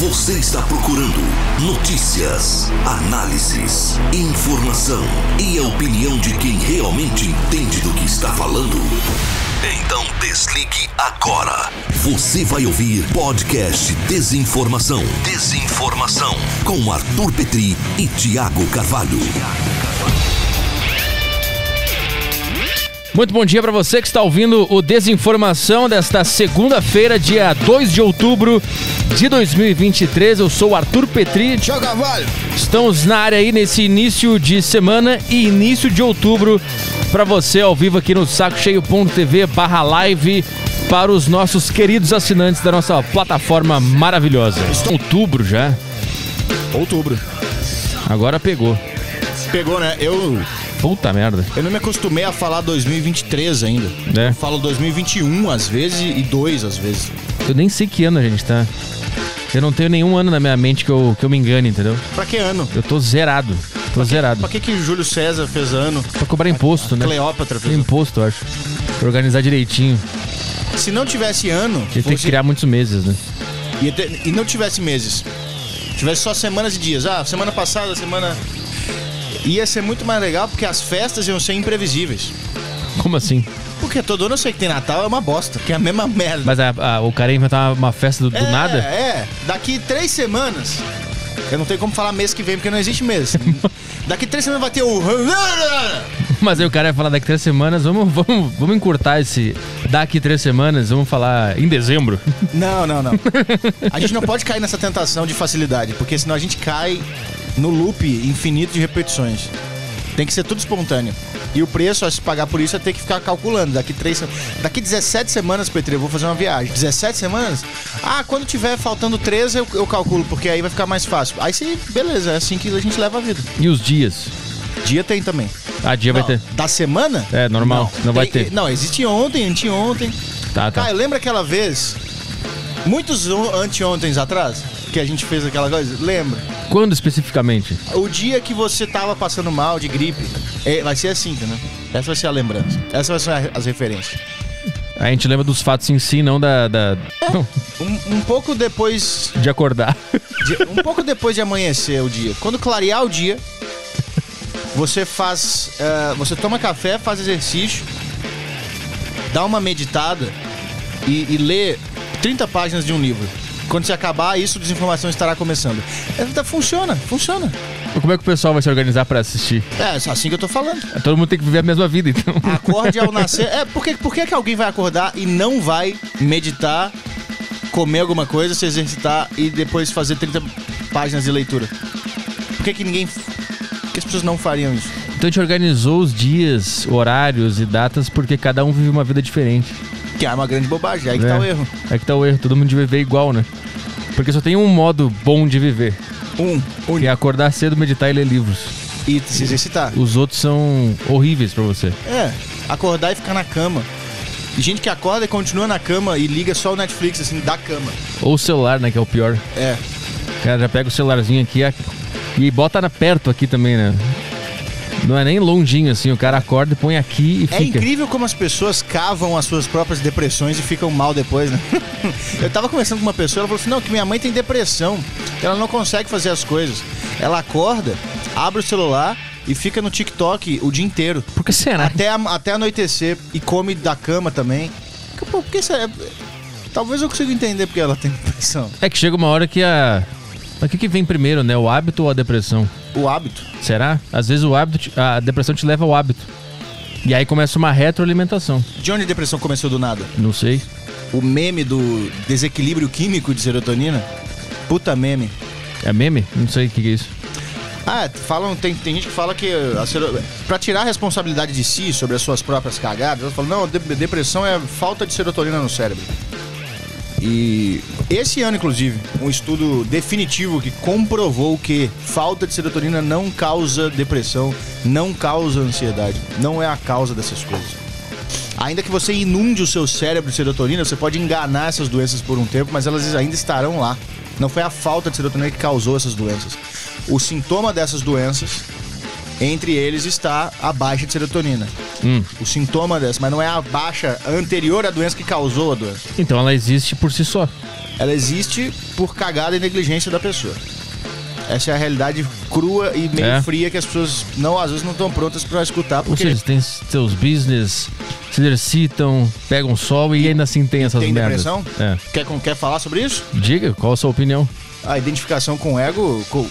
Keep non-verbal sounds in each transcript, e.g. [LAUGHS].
Você está procurando notícias, análises, informação e a opinião de quem realmente entende do que está falando? Então desligue agora. Você vai ouvir podcast Desinformação. Desinformação com Arthur Petri e Tiago Carvalho. Muito bom dia para você que está ouvindo o Desinformação desta segunda-feira, dia 2 de outubro de 2023. Eu sou Arthur Petri. Tchau, Cavalho. Estamos na área aí nesse início de semana e início de outubro para você ao vivo aqui no sacocheio.tv barra live para os nossos queridos assinantes da nossa plataforma maravilhosa. Outubro já. Outubro. Agora pegou. Pegou, né? Eu Puta merda. Eu não me acostumei a falar 2023 ainda. É. Eu falo 2021 às vezes e 2 às vezes. Eu nem sei que ano a gente tá. Eu não tenho nenhum ano na minha mente que eu, que eu me engane, entendeu? Pra que ano? Eu tô zerado. Tô pra que, zerado. Pra que que Júlio César fez ano? Pra cobrar imposto, a, a né? Cleópatra fez Imposto, eu acho. Pra organizar direitinho. Se não tivesse ano... Ia ter que criar muitos meses, né? Ter, e não tivesse meses. Tivesse só semanas e dias. Ah, semana passada, semana ia ser muito mais legal porque as festas iam ser imprevisíveis. Como assim? Porque todo ano eu sei que tem Natal, é uma bosta, que é a mesma merda. Mas a, a, o cara ia inventar uma festa do, do é, nada? É, daqui três semanas. Eu não tenho como falar mês que vem, porque não existe mês. [LAUGHS] daqui três semanas vai ter o. [LAUGHS] Mas aí o cara ia falar daqui três semanas, vamos, vamos, vamos encurtar esse daqui três semanas, vamos falar em dezembro. Não, não, não. [LAUGHS] A gente não pode cair nessa tentação de facilidade, porque senão a gente cai no loop infinito de repetições. Tem que ser tudo espontâneo. E o preço a se pagar por isso é ter que ficar calculando. Daqui três, daqui 17 semanas, Petri, eu vou fazer uma viagem. 17 semanas? Ah, quando tiver faltando 13, eu, eu calculo, porque aí vai ficar mais fácil. Aí sim, beleza, é assim que a gente leva a vida. E os dias? Dia tem também. Ah, dia não, vai ter. Da semana? É, normal, não, não vai tem, ter. Não, existe ontem, anteontem. Tá, tá. Ah, lembra aquela vez, muitos anteontens atrás, que a gente fez aquela coisa? Lembra? Quando especificamente? O dia que você tava passando mal de gripe, é, vai ser assim, né? Essa vai ser a lembrança. Essa vai ser as referências. A gente lembra dos fatos em si, não da. da... É. [LAUGHS] Um, um, pouco depois. De acordar. De, um pouco depois de amanhecer o dia. Quando clarear o dia, você faz. Uh, você toma café, faz exercício, dá uma meditada e, e lê 30 páginas de um livro. Quando se acabar isso, desinformação estará começando. É, tá, funciona, funciona. Como é que o pessoal vai se organizar para assistir? É, é assim que eu tô falando. É, todo mundo tem que viver a mesma vida, então. Acorde ao [LAUGHS] nascer. É, por que, por que, que alguém vai acordar e não vai meditar, comer alguma coisa, se exercitar e depois fazer 30 páginas de leitura? Por que, que ninguém. Por que as pessoas não fariam isso? Então a gente organizou os dias, horários e datas porque cada um vive uma vida diferente. Que é uma grande bobagem, aí que tá é. tá o erro. é que tá o erro, todo mundo devia viver igual, né? Porque só tem um modo bom de viver. Um, um. Que é acordar cedo, meditar e ler livros. E se exercitar. Os outros são horríveis para você. É, acordar e ficar na cama. E gente que acorda e continua na cama e liga só o Netflix, assim, da cama. Ou o celular, né, que é o pior. É. Cara, já pega o celularzinho aqui e bota na perto aqui também, né? Não é nem longinho assim, o cara acorda e põe aqui e é fica. É incrível como as pessoas cavam as suas próprias depressões e ficam mal depois, né? [LAUGHS] Eu tava conversando com uma pessoa, ela falou assim: não, que minha mãe tem depressão, ela não consegue fazer as coisas. Ela acorda, abre o celular, e fica no TikTok o dia inteiro. Por que será? Até, a, até anoitecer e come da cama também. Pô, por que será? Talvez eu consiga entender porque ela tem depressão. É que chega uma hora que a mas o que, que vem primeiro, né? O hábito ou a depressão? O hábito. Será? Às vezes o hábito, te- a depressão te leva ao hábito. E aí começa uma retroalimentação. De onde a depressão começou do nada? Não sei. O meme do desequilíbrio químico de serotonina? Puta meme. É meme? Não sei o que, que é isso. Ah, falam, tem, tem gente que fala que a pra tirar a responsabilidade de si sobre as suas próprias cagadas, ela fala, não, depressão é falta de serotonina no cérebro. E esse ano, inclusive, um estudo definitivo que comprovou que falta de serotonina não causa depressão, não causa ansiedade, não é a causa dessas coisas. Ainda que você inunde o seu cérebro de serotonina, você pode enganar essas doenças por um tempo, mas elas ainda estarão lá. Não foi a falta de serotonina que causou essas doenças. O sintoma dessas doenças entre eles está a baixa de serotonina. Hum. O sintoma dessa, mas não é a baixa anterior à doença que causou a doença. Então ela existe por si só. Ela existe por cagada e negligência da pessoa. Essa é a realidade crua e meio é. fria que as pessoas não às vezes não estão prontas para escutar. Porque... Ou seja, tem seus business, se exercitam, pegam sol e, e ainda assim tem essas tem merdas. depressão? É. Quer, quer falar sobre isso? Diga, qual a sua opinião? A identificação com o ego, com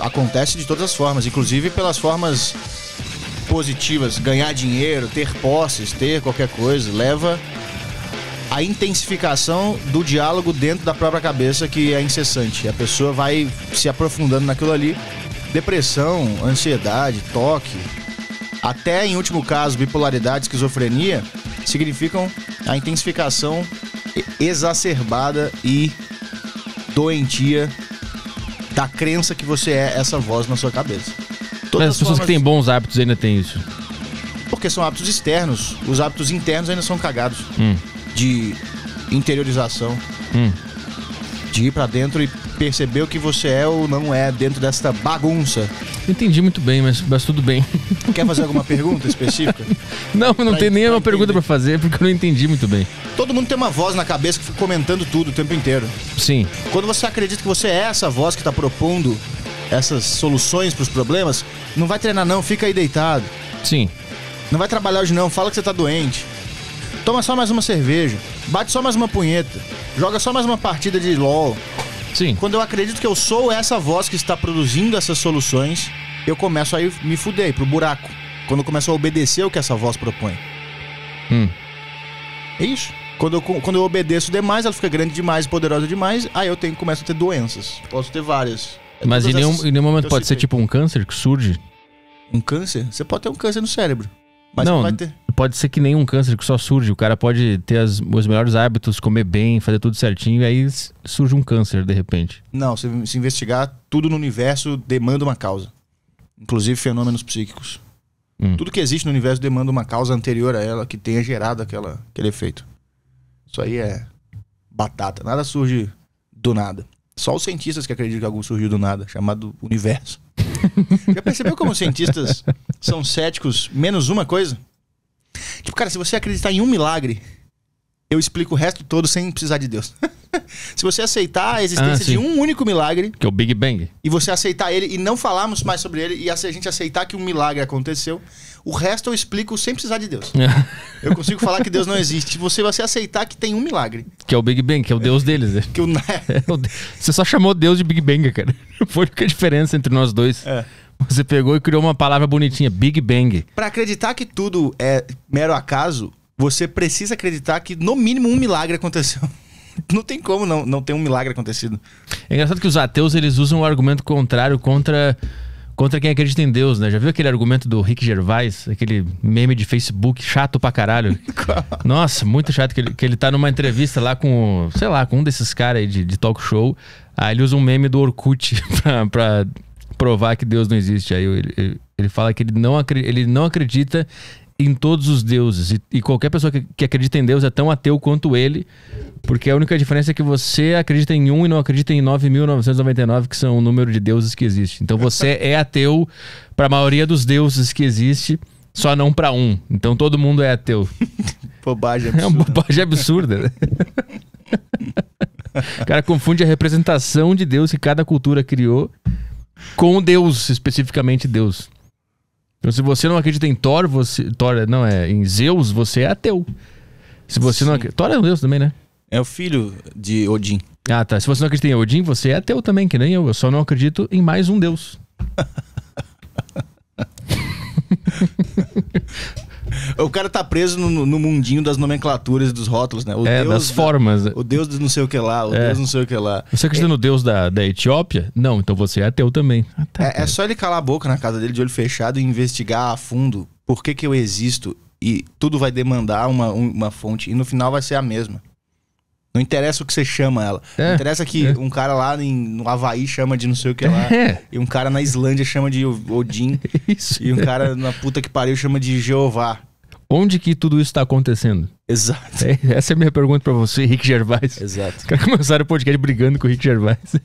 acontece de todas as formas, inclusive pelas formas positivas, ganhar dinheiro, ter posses, ter qualquer coisa, leva a intensificação do diálogo dentro da própria cabeça que é incessante. A pessoa vai se aprofundando naquilo ali. Depressão, ansiedade, toque, até em último caso, bipolaridade, esquizofrenia, significam a intensificação exacerbada e doentia da crença que você é essa voz na sua cabeça. Todas Mas as pessoas que têm bons hábitos ainda têm isso. Porque são hábitos externos. Os hábitos internos ainda são cagados. Hum. De interiorização. Hum. De ir para dentro e perceber o que você é ou não é dentro desta bagunça não entendi muito bem, mas, mas tudo bem. [LAUGHS] Quer fazer alguma pergunta específica? [LAUGHS] Não, não pra tem nenhuma pergunta para fazer, porque eu não entendi muito bem. Todo mundo tem uma voz na cabeça que fica comentando tudo o tempo inteiro. Sim. Quando você acredita que você é essa voz que está propondo essas soluções para os problemas, não vai treinar não, fica aí deitado. Sim. Não vai trabalhar hoje não, fala que você tá doente. Toma só mais uma cerveja, bate só mais uma punheta, joga só mais uma partida de LOL. Sim. Quando eu acredito que eu sou essa voz que está produzindo essas soluções, eu começo a ir, me fuder, ir pro buraco. Quando eu começo a obedecer o que essa voz propõe. Hum. É isso. Quando eu, quando eu obedeço demais, ela fica grande demais, poderosa demais, aí eu tenho, começo a ter doenças. Posso ter várias. É mas em nenhum, em nenhum momento pode ser tipo um câncer que surge? Um câncer? Você pode ter um câncer no cérebro. Mas não, não vai ter pode ser que nenhum câncer que só surge. O cara pode ter as, os melhores hábitos, comer bem, fazer tudo certinho, e aí surge um câncer de repente. Não, se, se investigar, tudo no universo demanda uma causa. Inclusive fenômenos psíquicos. Hum. Tudo que existe no universo demanda uma causa anterior a ela que tenha gerado aquela, aquele efeito. Isso aí é batata. Nada surge do nada. Só os cientistas que acreditam que algo surgiu do nada, chamado universo. [LAUGHS] Já percebeu como os cientistas são céticos menos uma coisa? Tipo, cara, se você acreditar em um milagre, eu explico o resto todo sem precisar de Deus. [LAUGHS] se você aceitar a existência ah, de um único milagre. Que é o Big Bang. E você aceitar ele e não falarmos mais sobre ele, e a gente aceitar que um milagre aconteceu, o resto eu explico sem precisar de Deus. [LAUGHS] eu consigo falar que Deus não existe. Você você aceitar que tem um milagre. Que é o Big Bang, que é o Deus deles. Né? que o... [LAUGHS] É você só chamou Deus de Big Bang, cara. Foi a diferença entre nós dois. É. Você pegou e criou uma palavra bonitinha, Big Bang. Para acreditar que tudo é mero acaso, você precisa acreditar que no mínimo um milagre aconteceu. [LAUGHS] Não tem como não, não ter um milagre acontecido. É engraçado que os ateus eles usam o argumento contrário contra contra quem acredita em Deus, né? Já viu aquele argumento do Rick Gervais, aquele meme de Facebook chato pra caralho? [LAUGHS] Nossa, muito chato que ele, que ele tá numa entrevista lá com, sei lá, com um desses caras aí de, de, talk show. Aí ele usa um meme do Orkut [LAUGHS] pra, pra provar que Deus não existe. Aí ele, ele, ele fala que ele não, ele não acredita em todos os deuses. E, e qualquer pessoa que, que, acredita em Deus é tão ateu quanto ele, porque a única diferença é que você acredita em um e não acredita em 9.999, que são o número de deuses que existe. Então você [LAUGHS] é ateu para a maioria dos deuses que existe, só não para um. Então todo mundo é ateu. [LAUGHS] É bobagem absurda. É uma bobagem absurda. Né? o cara confunde a representação de Deus que cada cultura criou com Deus, especificamente Deus. Então, se você não acredita em Thor, você. Thor, é, não, é em Zeus, você é ateu. Se você Sim. não acredita. Thor é um Deus também, né? É o filho de Odin. Ah, tá. Se você não acredita em Odin, você é ateu também, que nem eu. Eu só não acredito em mais um Deus. [LAUGHS] o cara tá preso no, no, mundinho das nomenclaturas e dos rótulos, né? O é, Deus das da, formas. O Deus do não sei o que lá, o é. Deus não sei o que lá. Você acredita é. no Deus da, da Etiópia? Não, então você é ateu também. Ah, tá, é, é, só ele calar a boca na casa dele de olho fechado e investigar a fundo por que, que eu existo. E tudo vai demandar uma, uma fonte. E no final vai ser a mesma. Não interessa o que você chama ela. É, não interessa que é. um cara lá em, no Havaí chama de não sei o que lá. [LAUGHS] É. E um cara na Islândia chama de Odin. [LAUGHS] Isso. E um cara na puta que pariu chama de Jeová. Onde que tudo isso está acontecendo? Exato. É, essa é a minha pergunta para você, Rick Gervais. Exato. Os caras começaram o podcast brigando com o Rick Gervais. [LAUGHS]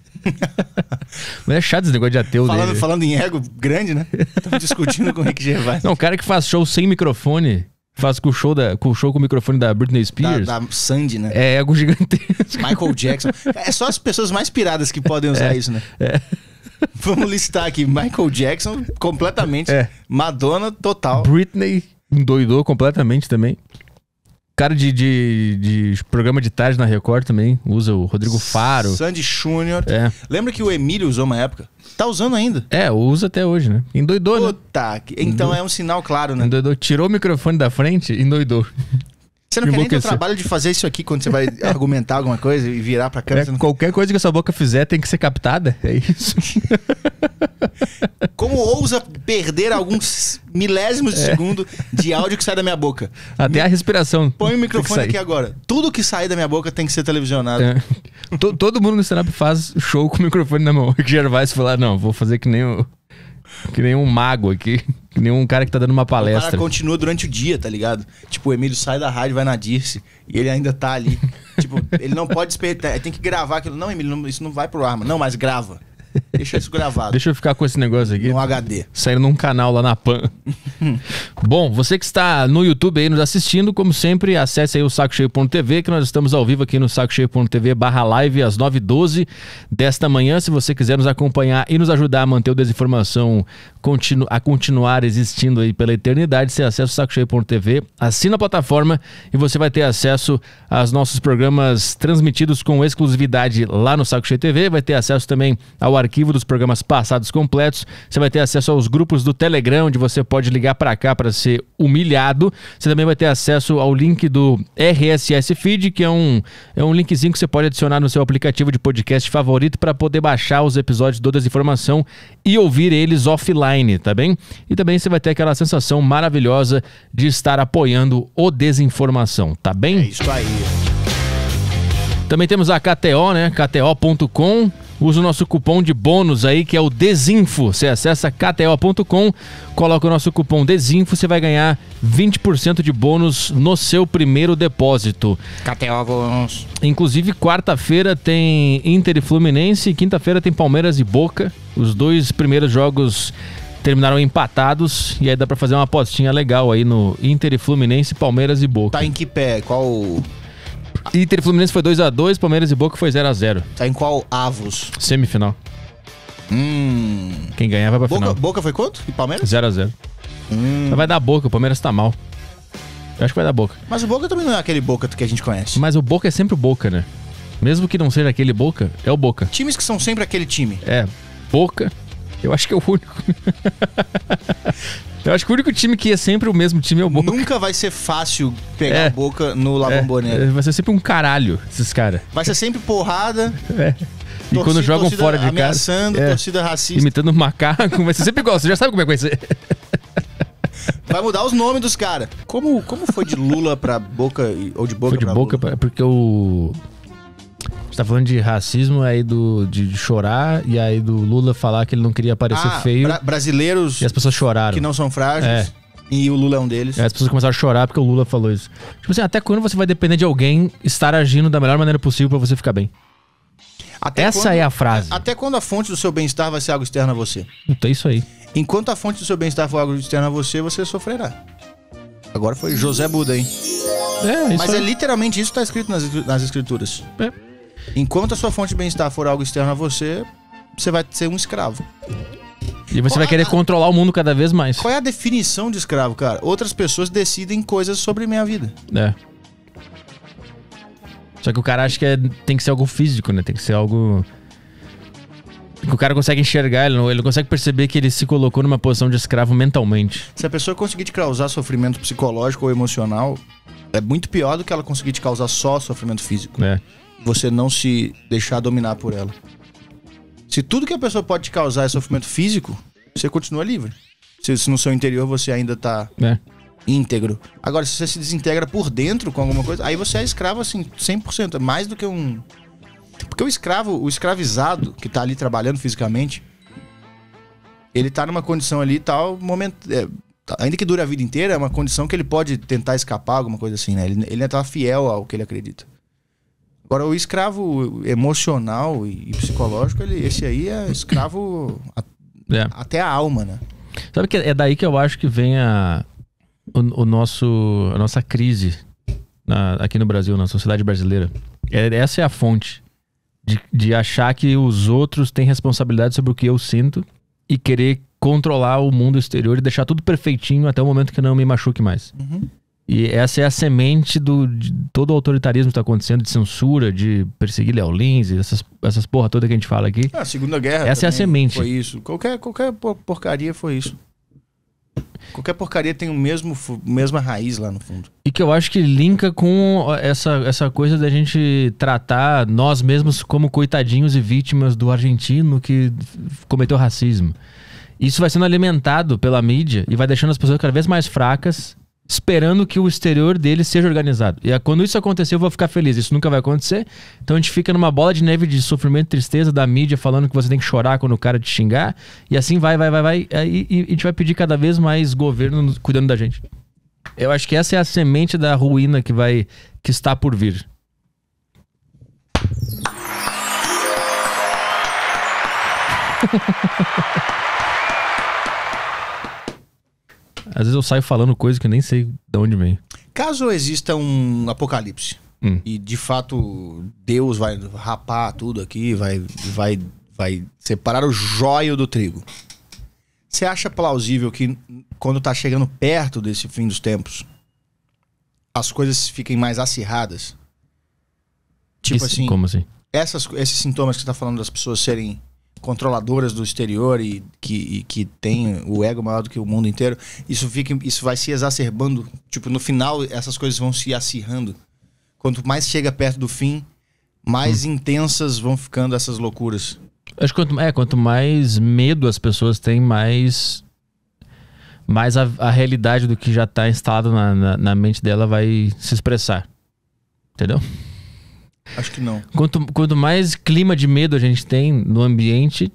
Mas é chato esse negócio de ateu falando, dele. Falando em ego grande, né? Estamos discutindo com o Rick Gervais. Não, o cara que faz show sem microfone faz com o show, da, com, o show com o microfone da Britney Spears. Da, da Sandy, né? É, é algo gigantesco. Michael Jackson. É só as pessoas mais piradas que podem usar é, isso, né? É. Vamos listar aqui: Michael Jackson, completamente. É. Madonna, total. Britney endoidou completamente também cara de, de, de, programa de tarde na Record também usa o Rodrigo Faro. Sandy Júnior. É. Lembra que o Emílio usou uma época? Tá usando ainda. É, usa até hoje, né? Endoidou, né? Puta, né? Então é um sinal claro, né? Endoidou. Tirou o microfone da frente e endoidou. Você não quer nem ter o trabalho de fazer isso aqui quando você vai [LAUGHS] argumentar alguma coisa e virar pra câmera. É, não... Qualquer coisa que a sua boca fizer tem que ser captada. É isso. [LAUGHS] Como ousa perder alguns milésimos de é. segundo de áudio que sai da minha boca? Até Me... a respiração. Põe o microfone aqui agora. Tudo que sair da minha boca tem que ser televisionado. É. Todo mundo no stand-up faz show com o microfone na mão. O [LAUGHS] Gervais foi ah, não, vou fazer que nem o... Que nem um mago aqui. Que nem um cara que tá dando uma palestra. O cara continua durante o dia, tá ligado? Tipo, o Emílio sai da rádio, vai na Dirce e ele ainda tá ali. [LAUGHS] tipo, ele não pode esperar. Tem que gravar aquilo. Não, Emílio, não, isso não vai pro ar, Não, mas grava. Deixa isso gravado. Deixa eu ficar com esse negócio aqui. No HD. Saindo num canal lá na PAN. [LAUGHS] Bom, você que está no YouTube aí nos assistindo, como sempre, acesse aí o sacocheio.tv, que nós estamos ao vivo aqui no sacocheio.tv barra live às 9h12 desta manhã. Se você quiser nos acompanhar e nos ajudar a manter o Desinformação continu a continuar existindo aí pela eternidade, você acessa o sacocheio.tv, assina a plataforma e você vai ter acesso aos nossos programas transmitidos com exclusividade lá no Saco Cheio TV, vai ter acesso também ao arquivo arquivo dos programas passados completos. Você vai ter acesso aos grupos do Telegram, onde você pode ligar para cá para ser humilhado. Você também vai ter acesso ao link do RSS Feed, que é um, é um linkzinho que você pode adicionar no seu aplicativo de podcast favorito para poder baixar os episódios do Desinformação e ouvir eles offline, tá bem? E também você vai ter aquela sensação maravilhosa de estar apoiando o Desinformação, tá bem? É isso aí. Também temos a KTO, né? KTO.com. Usa o nosso cupom de bônus aí, que é o Desinfo. Você acessa kto.com, coloca o nosso cupom Desinfo, você vai ganhar 20% de bônus no seu primeiro depósito. KTO bônus. Inclusive, quarta-feira tem Inter e Fluminense, quinta-feira tem Palmeiras e Boca. Os dois primeiros jogos terminaram empatados e aí dá para fazer uma apostinha legal aí no Inter e Fluminense, Palmeiras e Boca. Tá em que pé? Qual Inter Fluminense foi 2x2, Palmeiras e Boca foi 0x0. Tá em qual avos? Semifinal. Hum. Quem ganhar vai pra Boca, final. Boca foi quanto? E Palmeiras? 0x0. Hum. Vai dar Boca, o Palmeiras tá mal. Eu acho que vai dar Boca. Mas o Boca também não é aquele Boca que a gente conhece. Mas o Boca é sempre o Boca, né? Mesmo que não seja aquele Boca, é o Boca. Times que são sempre aquele time. É. Boca, eu acho que é o único. [LAUGHS] eu acho que o único time que é sempre o mesmo time é o Boca. Nunca vai ser fácil pegar é. a Boca no La é, Bombonera. É. Vai ser sempre um caralho, esses caras. Vai ser sempre porrada. [LAUGHS] É. E torcida, quando jogam fora de casa. Ameaçando, é. torcida racista. Imitando macaco. Vai ser sempre igual, você já sabe como é que vai ser. [LAUGHS] Vai mudar os nomes dos caras. Como, como foi de Lula pra Boca, ou de Boca foi de pra Boca Lula? Pra, porque o tá falando de racismo aí do, de chorar e aí do Lula falar que ele não queria aparecer ah, feio. Bra brasileiros. E as pessoas choraram. Que não são frágeis. É. E o Lula é um deles. as pessoas começaram a chorar porque o Lula falou isso. Tipo assim, até quando você vai depender de alguém estar agindo da melhor maneira possível para você ficar bem? Até Essa quando, é a frase. Até quando a fonte do seu bem-estar vai ser algo externo a você? Então é isso aí. Enquanto a fonte do seu bem-estar for algo externo a você, você sofrerá. Agora foi José Buda, hein? É, Mas é literalmente isso que tá escrito nas, nas escrituras. É. Enquanto a sua fonte de bem-estar for algo externo a você, você vai ser um escravo. E você Qual vai querer a... controlar o mundo cada vez mais. Qual é a definição de escravo, cara? Outras pessoas decidem coisas sobre minha vida. É. Só que o cara acha que é, tem que ser algo físico, né? Tem que ser algo. Que o cara consegue enxergar, ele não, ele não consegue perceber que ele se colocou numa posição de escravo mentalmente. Se a pessoa conseguir te causar sofrimento psicológico ou emocional, é muito pior do que ela conseguir te causar só sofrimento físico. É você não se deixar dominar por ela. Se tudo que a pessoa pode te causar é sofrimento físico, você continua livre. Se, se no seu interior você ainda tá é. íntegro. Agora, se você se desintegra por dentro com alguma coisa, aí você é escravo, assim, 100%. É mais do que um... Porque o escravo, o escravizado que tá ali trabalhando fisicamente, ele tá numa condição ali tal, tá momento, é, tá, ainda que dure a vida inteira, é uma condição que ele pode tentar escapar, alguma coisa assim, né? Ele, ele tá fiel ao que ele acredita. Agora, o escravo emocional e, psicológico, ele, esse aí é escravo a, é. até a alma, né? Sabe que é daí que eu acho que vem a, o, o nosso, a nossa crise na, aqui no Brasil, na sociedade brasileira. É, essa é a fonte de, de achar que os outros têm responsabilidade sobre o que eu sinto e querer controlar o mundo exterior e deixar tudo perfeitinho até o momento que não me machuque mais. Uhum. E essa é a semente do, de todo o autoritarismo que está acontecendo, de censura, de perseguir Léo Lins, essas, essas porra toda que a gente fala aqui. Ah, a Segunda Guerra. Essa é a semente. Foi isso. Qualquer, qualquer porcaria foi isso. Qualquer porcaria tem o mesmo mesma raiz lá no fundo. E que eu acho que linka com essa, essa coisa da gente tratar nós mesmos como coitadinhos e vítimas do argentino que cometeu racismo. Isso vai sendo alimentado pela mídia e vai deixando as pessoas cada vez mais fracas esperando que o exterior dele seja organizado. E é, quando isso acontecer, eu vou ficar feliz. Isso nunca vai acontecer. Então a gente fica numa bola de neve de sofrimento e tristeza da mídia falando que você tem que chorar quando o cara te xingar. E assim vai, vai, vai, vai. É, e, e a gente vai pedir cada vez mais governo cuidando da gente. Eu acho que essa é a semente da ruína que vai que está por vir. [LAUGHS] Às vezes eu saio falando coisas que eu nem sei de onde vem. Caso exista um apocalipse hum. e de fato Deus vai rapar tudo aqui, vai, vai, vai separar o joio do trigo. Você acha plausível que quando tá chegando perto desse fim dos tempos, as coisas fiquem mais acirradas? Tipo assim. Como assim? Essas, esses sintomas que você tá falando das pessoas serem controladoras do exterior e que, e que tem o ego maior do que o mundo inteiro, isso fica, isso vai se exacerbando. Tipo, no final, essas coisas vão se acirrando. Quanto mais chega perto do fim, mais hum. intensas vão ficando essas loucuras. Acho que quanto, é, quanto mais medo as pessoas têm, mais mais a, a realidade do que já está instalado na, na, na mente dela vai se expressar. Entendeu? Acho que não. Quanto, quanto mais clima de medo a gente tem no ambiente,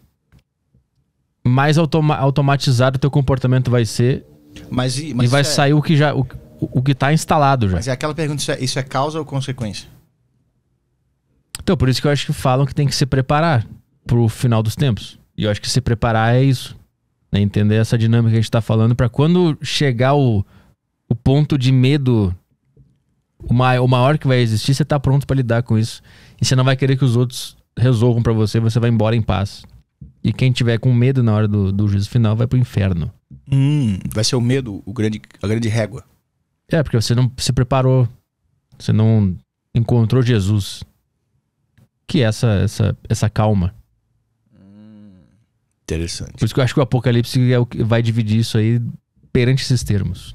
mais automa automatizado o teu comportamento vai ser. Mas, mas e vai é... sair o que já o, o que está instalado já. Mas é aquela pergunta, isso é, isso é causa ou consequência? Então, por isso que eu acho que falam que tem que se preparar pro final dos tempos. E eu acho que se preparar é isso. Né? Entender essa dinâmica que a gente está falando para quando chegar o, o ponto de medo o maior que vai existir, você tá pronto para lidar com isso. E você não vai querer que os outros resolvam para você, você vai embora em paz. E quem tiver com medo na hora do, do juízo final vai pro inferno. Hum, vai ser o medo, o grande, a grande régua. É, porque você não se preparou. Você não encontrou Jesus. Que é essa, essa, essa calma. Interessante. Por isso que eu acho que o Apocalipse é o que vai dividir isso aí perante esses termos.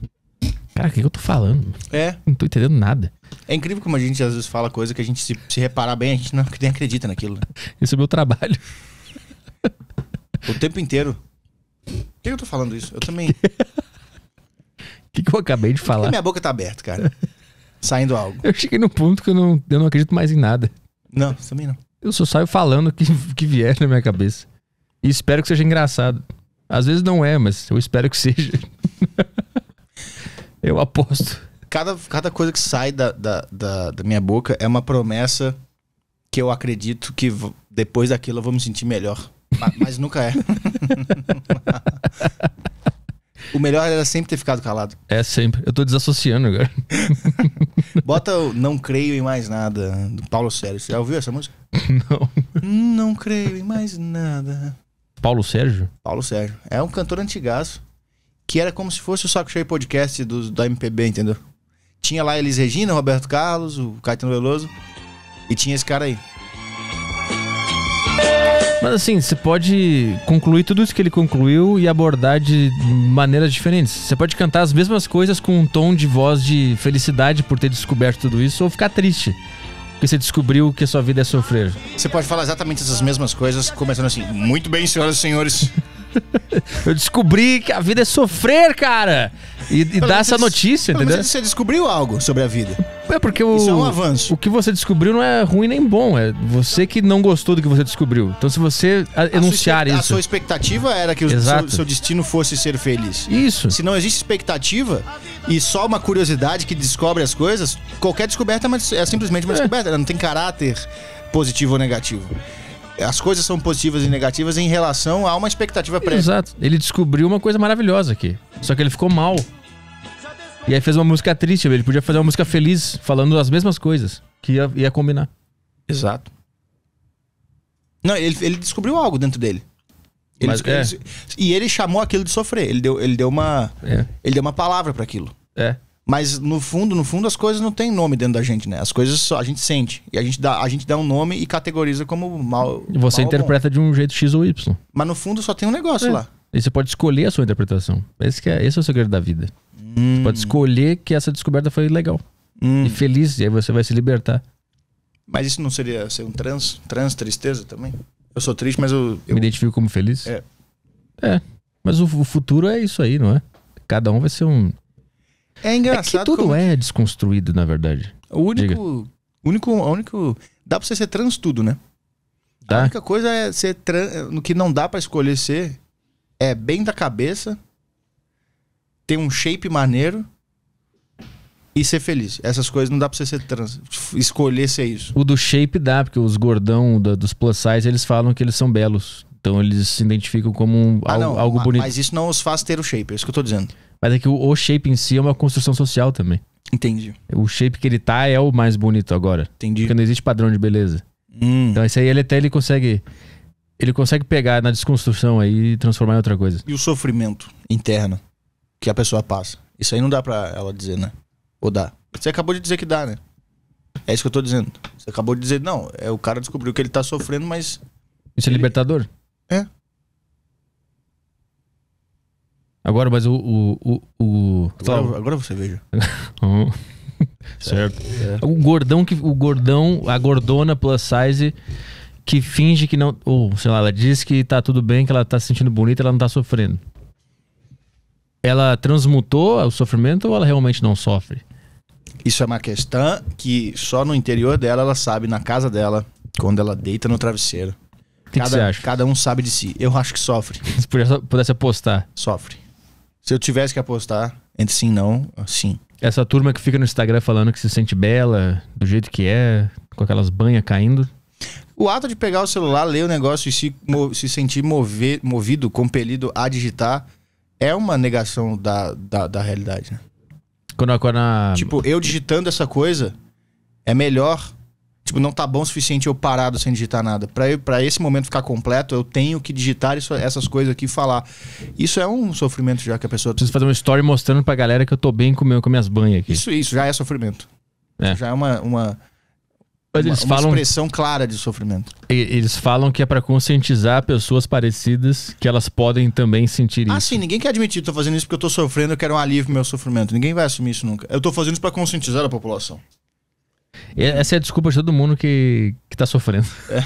Cara, o que, que eu tô falando? É. Não tô entendendo nada. É incrível como a gente às vezes fala coisa que a gente se, se reparar bem, a gente não, nem acredita naquilo. Esse né? [LAUGHS] é o meu trabalho. O tempo inteiro. Por que eu tô falando isso? Eu também. [LAUGHS] O que, que eu acabei de falar? Minha boca tá aberta, cara. Saindo algo. Eu cheguei num ponto que eu não, eu não acredito mais em nada. Não, também não. Eu só saio falando o que, que vier na minha cabeça. E espero que seja engraçado. Às vezes não é, mas eu espero que seja. [LAUGHS] Eu aposto. Cada, cada coisa que sai da, da, da, da minha boca é uma promessa que eu acredito que depois daquilo eu vou me sentir melhor. Mas, mas nunca é. [LAUGHS] o melhor era sempre ter ficado calado. É sempre. Eu tô desassociando agora. [LAUGHS] Bota o Não Creio em Mais Nada, do Paulo Sérgio. Você já ouviu essa música? Não. Não creio em mais nada. Paulo Sérgio? Paulo Sérgio. É um cantor antigaço que era como se fosse o Saco Cheio Podcast do, da MPB, entendeu? Tinha lá Elis Regina, Roberto Carlos, o Caetano Veloso, e tinha esse cara aí. Mas assim, você pode concluir tudo isso que ele concluiu e abordar de maneiras diferentes. Você pode cantar as mesmas coisas com um tom de voz de felicidade por ter descoberto tudo isso ou ficar triste. Porque você descobriu que a sua vida é sofrer. Você pode falar exatamente essas mesmas coisas, começando assim: muito bem, senhoras e senhores. [LAUGHS] eu descobri que a vida é sofrer, cara. E, e dar essa notícia, entendeu? Mas você descobriu algo sobre a vida. É porque o, Isso é um avanço. O que você descobriu não é ruim nem bom. É você que não gostou do que você descobriu. Então, se você a enunciar isso. A sua expectativa era que o seu, seu, destino fosse ser feliz. Isso. Se não existe expectativa e só uma curiosidade que descobre as coisas, qualquer descoberta é, é simplesmente uma é. descoberta. Ela né? não tem caráter positivo ou negativo as coisas são positivas e negativas em relação a uma expectativa prévia. Exato. Ele descobriu uma coisa maravilhosa aqui. Só que ele ficou mal. E aí fez uma música triste. Ele podia fazer uma música feliz, falando as mesmas coisas, que ia, ia combinar. Exato. Não, ele, ele descobriu algo dentro dele. Ele Mas, é. ele, e ele chamou aquilo de sofrer. Ele deu, ele deu uma, é. ele deu uma palavra para aquilo. É. Mas no fundo, no fundo, as coisas não têm nome dentro da gente, né? As coisas só a gente sente. E a gente dá, a gente dá um nome e categoriza como mal. Você mal interpreta bom. de um jeito X ou Y. Mas no fundo só tem um negócio é. lá. E você pode escolher a sua interpretação. Esse, é, esse é o segredo da vida. Hum. Você pode escolher que essa descoberta foi legal. Hum. E feliz, e aí você vai se libertar. Mas isso não seria ser um trans? Trans, tristeza também? Eu sou triste, mas eu. eu... Me identifico como feliz? É. É. Mas o, o futuro é isso aí, não é? Cada um vai ser um é engraçado. É que tudo como... é desconstruído, na verdade. O único. único, único dá pra você ser trans tudo, né? Dá. A única coisa é ser trans. No que não dá para escolher ser é bem da cabeça, ter um shape maneiro e ser feliz. Essas coisas não dá pra você ser trans, escolher ser isso. O do shape dá, porque os gordão da, dos plus size, eles falam que eles são belos. Então eles se identificam como ah, algo, não, algo bonito. Mas isso não os faz ter o shape, é isso que eu tô dizendo. Mas é que o, o shape em si é uma construção social também. Entendi. O shape que ele tá é o mais bonito agora. Entendi. Porque não existe padrão de beleza. Hum. Então esse aí ele até ele consegue ele consegue pegar na desconstrução aí e transformar em outra coisa. E o sofrimento interno que a pessoa passa. Isso aí não dá para ela dizer, né? Ou dá. Você acabou de dizer que dá, né? É isso que eu tô dizendo. Você acabou de dizer, não, é o cara descobriu que ele tá sofrendo, mas Isso é ele... é libertador? É. Agora, mas o. o, o, o... Agora, agora, você veja. [LAUGHS] certo. É. O gordão que. O gordão, a gordona plus size que finge que não. Ou, sei lá, ela diz que tá tudo bem, que ela tá se sentindo bonita, ela não tá sofrendo. Ela transmutou o sofrimento ou ela realmente não sofre? Isso é uma questão que só no interior dela ela sabe, na casa dela, quando ela deita no travesseiro. Que cada, que você acha? cada um sabe de si. Eu acho que sofre. [LAUGHS] Se pudesse apostar. Sofre. Se eu tivesse que apostar entre sim e não, sim. Essa turma que fica no Instagram falando que se sente bela, do jeito que é, com aquelas banhas caindo. O ato de pegar o celular, ler o negócio e se, se sentir mover, movido, compelido a digitar, é uma negação da, da, da realidade, né? Quando, quando a... Tipo, eu digitando essa coisa, é melhor tipo, não tá bom o suficiente eu parado sem digitar nada. Para esse momento ficar completo, eu tenho que digitar isso, essas coisas aqui e falar. Isso é um sofrimento já que a pessoa. Preciso fazer uma story mostrando pra galera que eu tô bem com, meu, com minhas banhas aqui. Isso, isso já é sofrimento. É. já é uma. uma uma, eles falam, uma expressão clara de sofrimento. Eles falam que é para conscientizar pessoas parecidas que elas podem também sentir ah, isso. Ah, sim, ninguém quer admitir, tô fazendo isso porque eu tô sofrendo, eu quero um alívio pro meu sofrimento. Ninguém vai assumir isso nunca. Eu tô fazendo isso para conscientizar a população. Essa é a desculpa de todo mundo que, que tá sofrendo. É.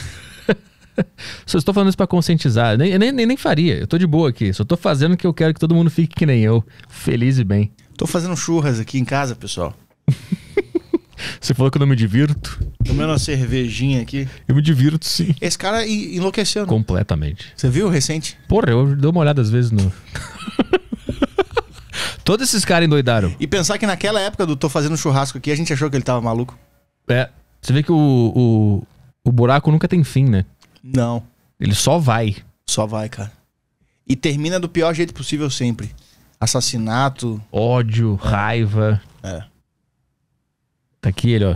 [LAUGHS] só estou falando isso para conscientizar. Nem, nem, nem faria. Eu tô de boa aqui. Só tô fazendo o que eu quero que todo mundo fique que nem eu. Feliz e bem. Tô fazendo churras aqui em casa, pessoal. [LAUGHS] Você falou que eu não me divirto? Tomando uma cervejinha aqui. Eu me divirto, sim. Esse cara enlouqueceu, né? Completamente. Você viu o recente? Porra, eu dou uma olhada às vezes no. [LAUGHS] Todos esses caras endoidaram. E pensar que naquela época do tô fazendo churrasco aqui, a gente achou que ele tava maluco. É. Você vê que o, o, o buraco nunca tem fim, né? Não. Ele só vai. Só vai, cara. E termina do pior jeito possível sempre. Assassinato. Ódio, raiva. É. Tá aqui ele, ó.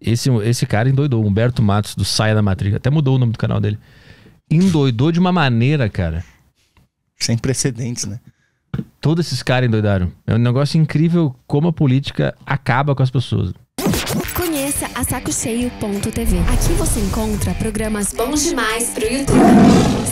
Esse, esse cara endoidou, Humberto Matos, do Saia da Matriz. Até mudou o nome do canal dele. Endoidou de uma maneira, cara. Sem precedentes, né? Todos esses caras endoidaram. É um negócio incrível como a política acaba com as pessoas a sacocheio.tv. Aqui você encontra programas bons demais pro YouTube.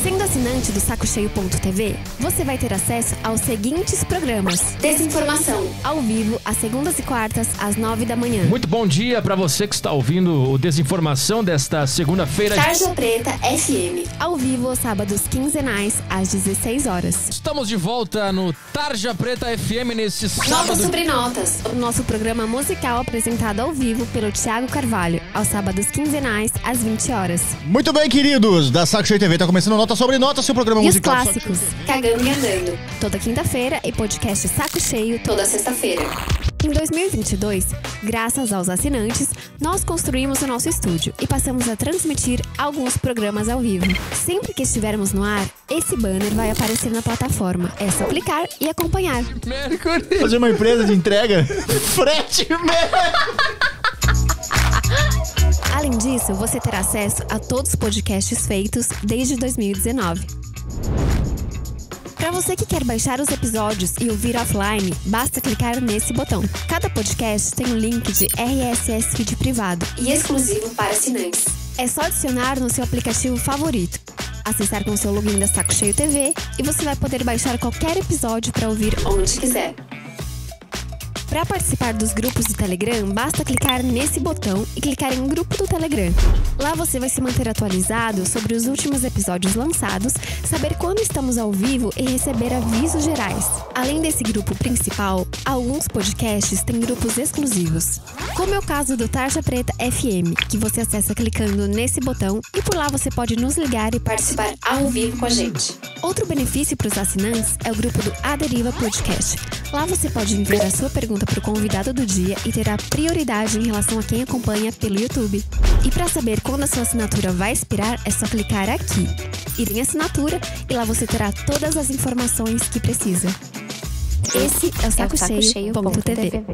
Sendo assinante do sacocheio.tv, você vai ter acesso aos seguintes programas: Desinformação, ao vivo, às segundas e quartas, às nove da manhã. Muito bom dia para você que está ouvindo o Desinformação desta segunda-feira. Tarja Preta FM, ao vivo aos sábados quinzenais, às 16 horas. Estamos de volta no Tarja Preta FM nesses. sábado. Notas sobre notas, o nosso programa musical apresentado ao vivo pelo Tiago Car Carvalho, aos sábados quinzenais, às 20 horas. Muito bem, queridos, da Saco Cheio TV tá começando Nota Sobre Nota, seu programa e musical. E os clássicos, Cagando e Andando, toda quinta-feira e podcast Saco Cheio toda sexta-feira. Em 2022, graças aos assinantes, nós construímos o nosso estúdio e passamos a transmitir alguns programas ao vivo. Sempre que estivermos no ar, esse banner vai aparecer na plataforma. É só clicar e acompanhar. Mercury. Fazer uma empresa de entrega? [LAUGHS] Frete, merda! Além disso, você terá acesso a todos os podcasts feitos desde 2019. Para você que quer baixar os episódios e ouvir offline, basta clicar nesse botão. Cada podcast tem um link de RSS feed privado e exclusivo para assinantes. É só adicionar no seu aplicativo favorito, acessar com seu login da Saco Cheio TV e você vai poder baixar qualquer episódio para ouvir onde quiser. Para participar dos grupos do Telegram, basta clicar nesse botão e clicar em Grupo do Telegram. Lá você vai se manter atualizado sobre os últimos episódios lançados, saber quando estamos ao vivo e receber avisos gerais. Além desse grupo principal, alguns podcasts têm grupos exclusivos, como é o caso do Tarja Preta FM, que você acessa clicando nesse botão e por lá você pode nos ligar e participar ao vivo com a gente. Outro benefício para os assinantes é o grupo do Aderiva Podcast Lá você pode enviar a sua pergunta para o convidado do dia e terá prioridade em relação a quem acompanha pelo YouTube. E para saber quando a sua assinatura vai expirar, é só clicar aqui, ir em assinatura e lá você terá todas as informações que precisa. Esse é o Saco, é o saco Cheio. Ponto TV.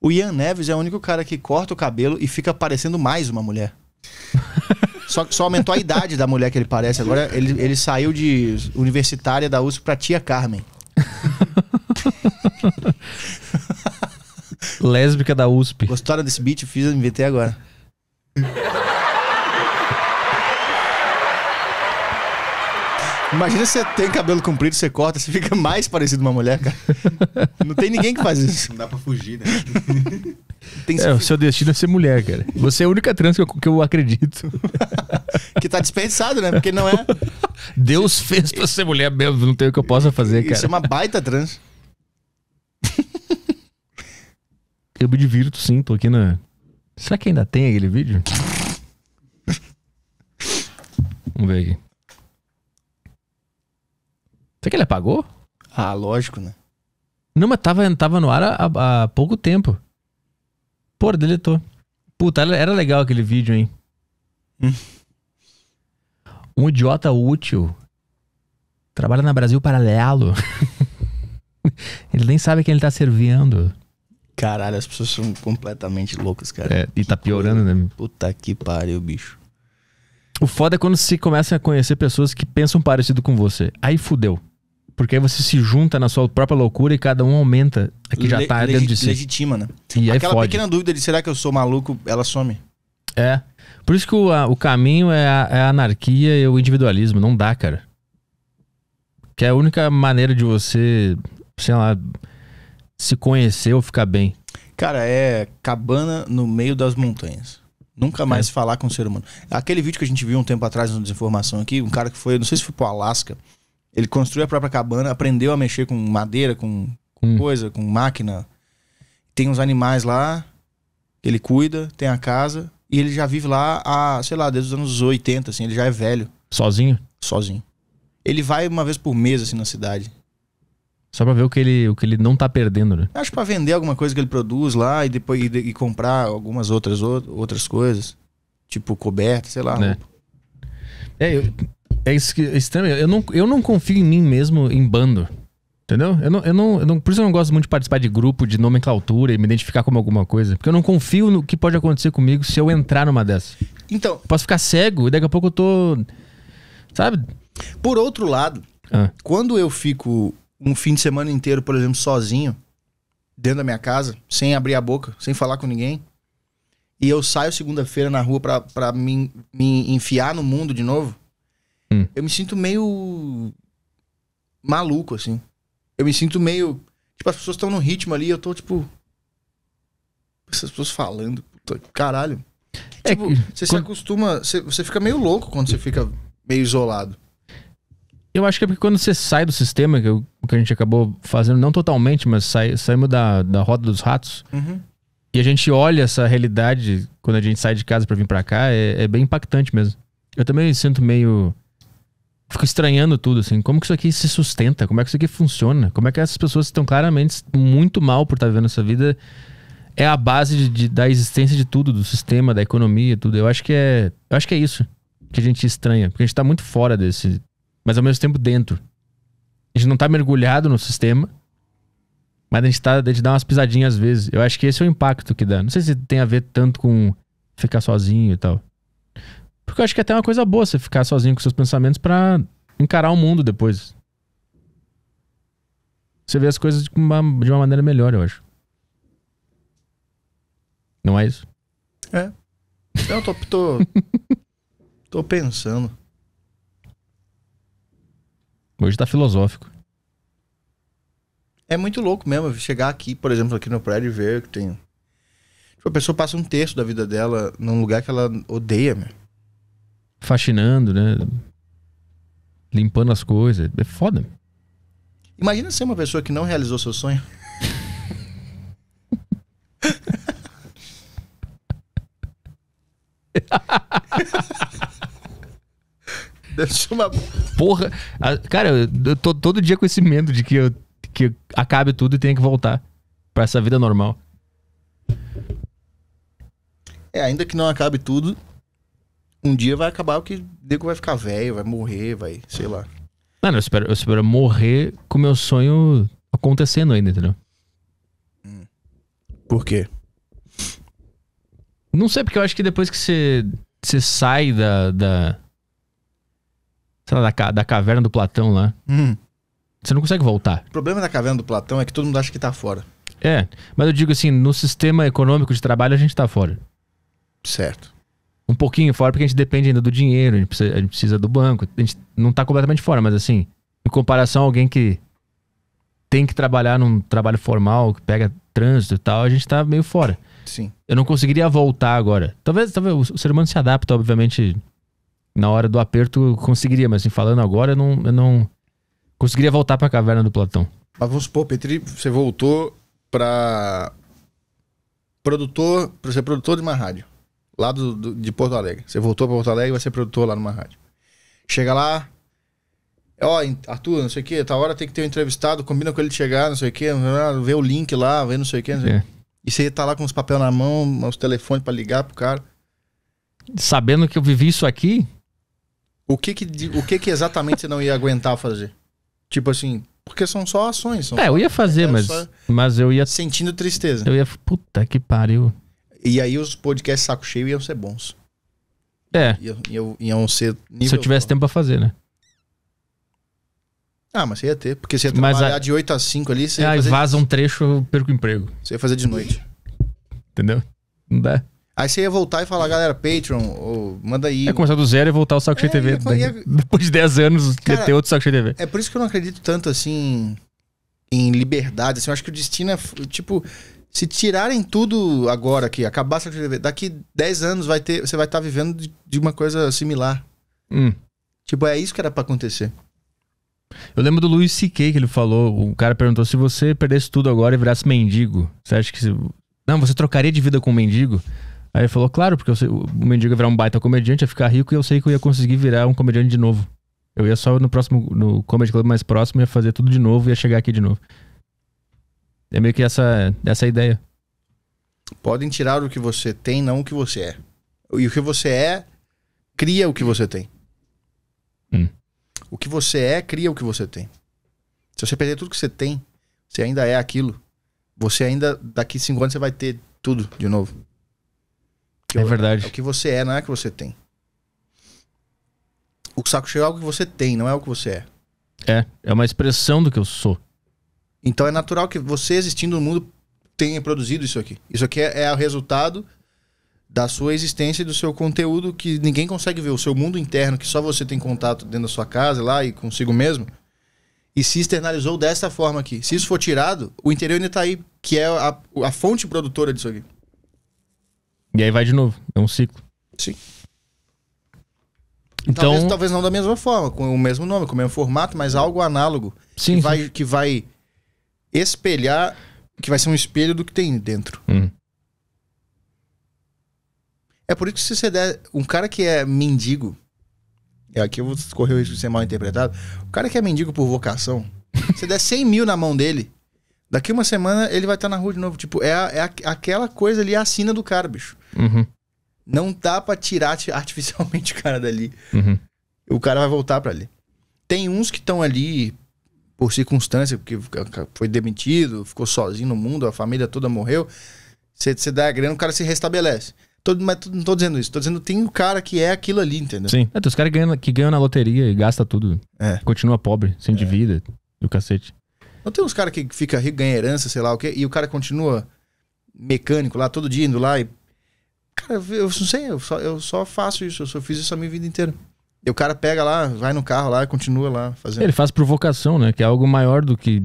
O Ian Neves é o único cara que corta o cabelo e fica parecendo mais uma mulher. Só, só aumentou a idade da mulher que ele parece. Agora ele, ele saiu de universitária da USP pra tia Carmen. [LAUGHS] Lésbica da USP. Gostaram desse beat? Fiz, inventei agora. Imagina você tem cabelo comprido, você corta, você fica mais parecido uma mulher, cara. Não tem ninguém que faz isso. Não dá pra fugir, né? [LAUGHS] Tem... É, o seu destino é ser mulher, cara. Você é a única trans que eu, que eu acredito. [LAUGHS] que tá dispensado, né? Porque não é. Deus fez pra ser mulher mesmo, não tem o que eu possa fazer, cara. Isso é uma baita trans. [LAUGHS] eu me divirto sim, tô aqui na. Será que ainda tem aquele vídeo? Vamos ver aqui. Será que ele apagou? Ah, lógico, né? Não, mas tava, tava no ar há, há pouco tempo. Pô, deletou. Puta, era legal aquele vídeo, hein? Hum. um idiota útil. Trabalha na Brasil Paralelo. [LAUGHS] ele nem sabe quem ele tá servindo. Caralho, as pessoas são completamente loucas, cara. É, e tá piorando, né? Puta que pariu, bicho. O foda é quando se começa a conhecer pessoas que pensam parecido com você. Aí fudeu. Porque aí você se junta na sua própria loucura e cada um aumenta a que já Le tá dentro de si. Legitima, né? E Aquela fode. pequena dúvida de será que eu sou maluco, ela some. É. Por isso que o, a, o caminho é a, é a, anarquia e o individualismo. Não dá, cara. Que é a única maneira de você, sei lá, se conhecer ou ficar bem. Cara, é cabana no meio das montanhas. Nunca é. mais é. falar com o ser humano. Aquele vídeo que a gente viu um tempo atrás no Desinformação aqui, um cara que foi, não sei se foi pro Alasca, ele construiu a própria cabana, aprendeu a mexer com madeira, com, hum. coisa, com máquina. Tem uns animais lá, ele cuida, tem a casa. E ele já vive lá há, sei lá, desde os anos 80, assim, ele já é velho. Sozinho? Sozinho. Ele vai uma vez por mês, assim, na cidade. Só pra ver o que ele, o que ele não tá perdendo, né? Acho pra vender alguma coisa que ele produz lá e depois e, e comprar algumas outras, outras coisas. Tipo coberta, sei lá. É, é eu, é, isso é estranho. Eu não, eu não confio em mim mesmo em bando. Entendeu? Eu não, eu, não, eu não, por isso eu não gosto muito de participar de grupo, de nomenclatura e me identificar como alguma coisa. Porque eu não confio no que pode acontecer comigo se eu entrar numa dessas. Então. Eu posso ficar cego e daqui a pouco eu tô. Sabe? Por outro lado, ah. quando eu fico um fim de semana inteiro, por exemplo, sozinho, dentro da minha casa, sem abrir a boca, sem falar com ninguém, e eu saio segunda-feira na rua pra, me, me enfiar no mundo de novo, Hum. Eu me sinto meio. maluco, assim. Eu me sinto meio. Tipo, as pessoas estão no ritmo ali e eu tô, tipo. Essas pessoas falando. Puta, caralho. É tipo, você quando... se acostuma. Você, você fica meio louco quando você fica meio isolado. Eu acho que é porque quando você sai do sistema, que, eu, que a gente acabou fazendo, não totalmente, mas sai, saímos da, da roda dos ratos. Uhum. E a gente olha essa realidade quando a gente sai de casa para vir para cá, é, é, bem impactante mesmo. Eu também me sinto meio fico estranhando tudo, assim. Como que isso aqui se sustenta? Como é que isso aqui funciona? Como é que essas pessoas estão claramente muito mal por estar vivendo essa vida? É a base de, de, da existência de tudo, do sistema, da economia, tudo. Eu acho que é. Eu acho que é isso que a gente estranha. Porque a gente tá muito fora desse. Mas ao mesmo tempo dentro. A gente não tá mergulhado no sistema. Mas a gente, tá, a gente dá umas pisadinhas às vezes. Eu acho que esse é o impacto que dá. Não sei se tem a ver tanto com ficar sozinho e tal. Porque eu acho que é até uma coisa boa você ficar sozinho com seus pensamentos para encarar o mundo depois. Você vê as coisas de uma, de uma maneira melhor, eu acho. Não é isso? É. Eu tô. Tô, [LAUGHS] tô pensando. Hoje tá filosófico. É muito louco mesmo chegar aqui, por exemplo, aqui no prédio e ver que tem. Tipo, a pessoa passa um terço da vida dela num lugar que ela odeia, meu faxinando, né? Limpando as coisas. É foda. Imagina ser uma pessoa que não realizou seu sonho. [LAUGHS] Deixa uma. Porra. Ah, cara, eu tô todo dia com esse medo de que, eu, que acabe tudo e tenha que voltar pra essa vida normal. É, ainda que não acabe tudo, um dia vai acabar o que o nego vai ficar velho, vai morrer, vai, sei lá. Mano, eu espero, eu espero morrer com o meu sonho acontecendo ainda, entendeu? Hum. Por quê? Não sei, porque eu acho que depois que você, você sai da. da sei lá, da, da caverna do Platão lá. Hum. Você não consegue voltar. O problema da caverna do Platão é que todo mundo acha que tá fora. É, mas eu digo assim, no sistema econômico de trabalho a gente tá fora. Certo um pouquinho fora, porque a gente depende ainda do dinheiro, a gente precisa, a gente precisa do banco. A gente não está completamente fora, mas assim, em comparação a alguém que tem que trabalhar num trabalho formal, que pega trânsito e tal, a gente está meio fora. Sim. Eu não conseguiria voltar agora. Talvez, talvez o ser humano se adapta, obviamente, na hora do aperto conseguiria, mas assim, falando agora, eu não, eu não conseguiria voltar para a caverna do Platão. Mas vamos supor, Petri, você voltou para produtor, para ser produtor de uma rádio lá do, do, de Porto Alegre. Você voltou para Porto Alegre e vai ser produtor lá numa rádio. Chega lá, ó, Arthur, não sei o que, tá hora tem que ter um entrevistado, combina com ele de chegar, não sei o que, vê o link lá, vê não sei o que, não sei é. E você tá lá com os papéis na mão, os telefones para ligar pro cara. Sabendo que eu vivi isso aqui? O que que, o que, que exatamente você não ia aguentar fazer? Tipo assim, porque são só ações. São é, eu ia fazer, é mas, mas eu ia. Sentindo tristeza. Eu ia. Puta que pariu. E aí os podcasts saco cheio iam ser bons. É. Iam, iam, iam ser Se eu tivesse bom. tempo pra fazer, né? Ah, mas você ia ter. Porque você ia mas trabalhar a... de 8 a 5 ali. Você ah, vaza um trecho, eu perco o emprego. Você ia fazer de noite. Entendeu? Não dá. Aí você ia voltar e falar, galera, Patreon, ou, manda aí. Ia é começar do zero e voltar o Saco é, Cheio TV. Ia, ia... [LAUGHS] Depois de 10 anos, Cara, ia ter outro Saco Cheio TV. É por isso que eu não acredito tanto, assim, em liberdade. Assim, eu acho que o destino é, tipo... Se tirarem tudo agora aqui, acabar essa daqui 10 anos vai ter, você vai estar tá vivendo de, de, uma coisa similar. Hum. Tipo, é isso que era para acontecer. Eu lembro do Luiz C.K. que ele falou, o cara perguntou se você perdesse tudo agora e virasse mendigo, você acha que se... não, você trocaria de vida com um mendigo? Aí ele falou, claro, porque sei, o mendigo ia virar um baita comediante, ia ficar rico e eu sei que eu ia conseguir virar um comediante de novo. Eu ia só no próximo, no Comedy Club mais próximo, ia fazer tudo de novo, ia chegar aqui de novo. É meio que essa, essa ideia. Podem tirar o que você tem, não o que você é. E o que você é, cria o que você tem. Hum. O que você é, cria o que você tem. Se você perder tudo que você tem, você ainda é aquilo. Você ainda, daqui cinco anos, você vai ter tudo de novo. Que é verdade. É o que você é, não é o que você tem. O saco cheio é algo que você tem, não é o que você é. É, é uma expressão do que eu sou. Então é natural que você existindo no mundo tenha produzido isso aqui. Isso aqui é, é o resultado da sua existência e do seu conteúdo que ninguém consegue ver. O seu mundo interno, que só você tem contato dentro da sua casa lá e consigo mesmo. E se externalizou dessa forma aqui. Se isso for tirado, o interior ainda tá aí, que é a, a fonte produtora disso aqui. E aí vai de novo. É um ciclo. Sim. Então... Talvez, talvez não da mesma forma, com o mesmo nome, com o mesmo formato, mas algo análogo. Sim. Que, sim. Vai, que vai espelhar, que vai ser um espelho do que tem dentro. Hum. É por isso que se você der. Um cara que é mendigo. É aqui eu vou correr o risco de ser mal interpretado. O cara que é mendigo por vocação. [LAUGHS] você der 100 mil na mão dele. Daqui uma semana ele vai estar tá na rua de novo. Tipo, é, a, é a, aquela coisa ali, é a assina do cara, bicho. Uhum. Não dá pra tirar artificialmente o cara dali. Uhum. O cara vai voltar para ali. Tem uns que estão ali por circunstância, porque foi demitido, ficou sozinho no mundo, a família toda morreu. Você, dá a grana, o cara se restabelece. Todo, mas não tô dizendo isso, tô dizendo tem um cara que é aquilo ali, entendeu? Sim. É, tem os caras que ganham, que na loteria e gasta tudo. É. Continua pobre, sem é. vida e o cacete. Não tem uns caras que fica rico, ganha herança, sei lá o quê, e o cara continua mecânico lá, todo dia indo lá e. Cara, eu não sei, eu só, eu só faço isso, eu só fiz isso a minha vida inteira. E o cara pega lá, vai no carro lá, continua lá fazendo. Ele faz provocação, né? Que é algo maior do que.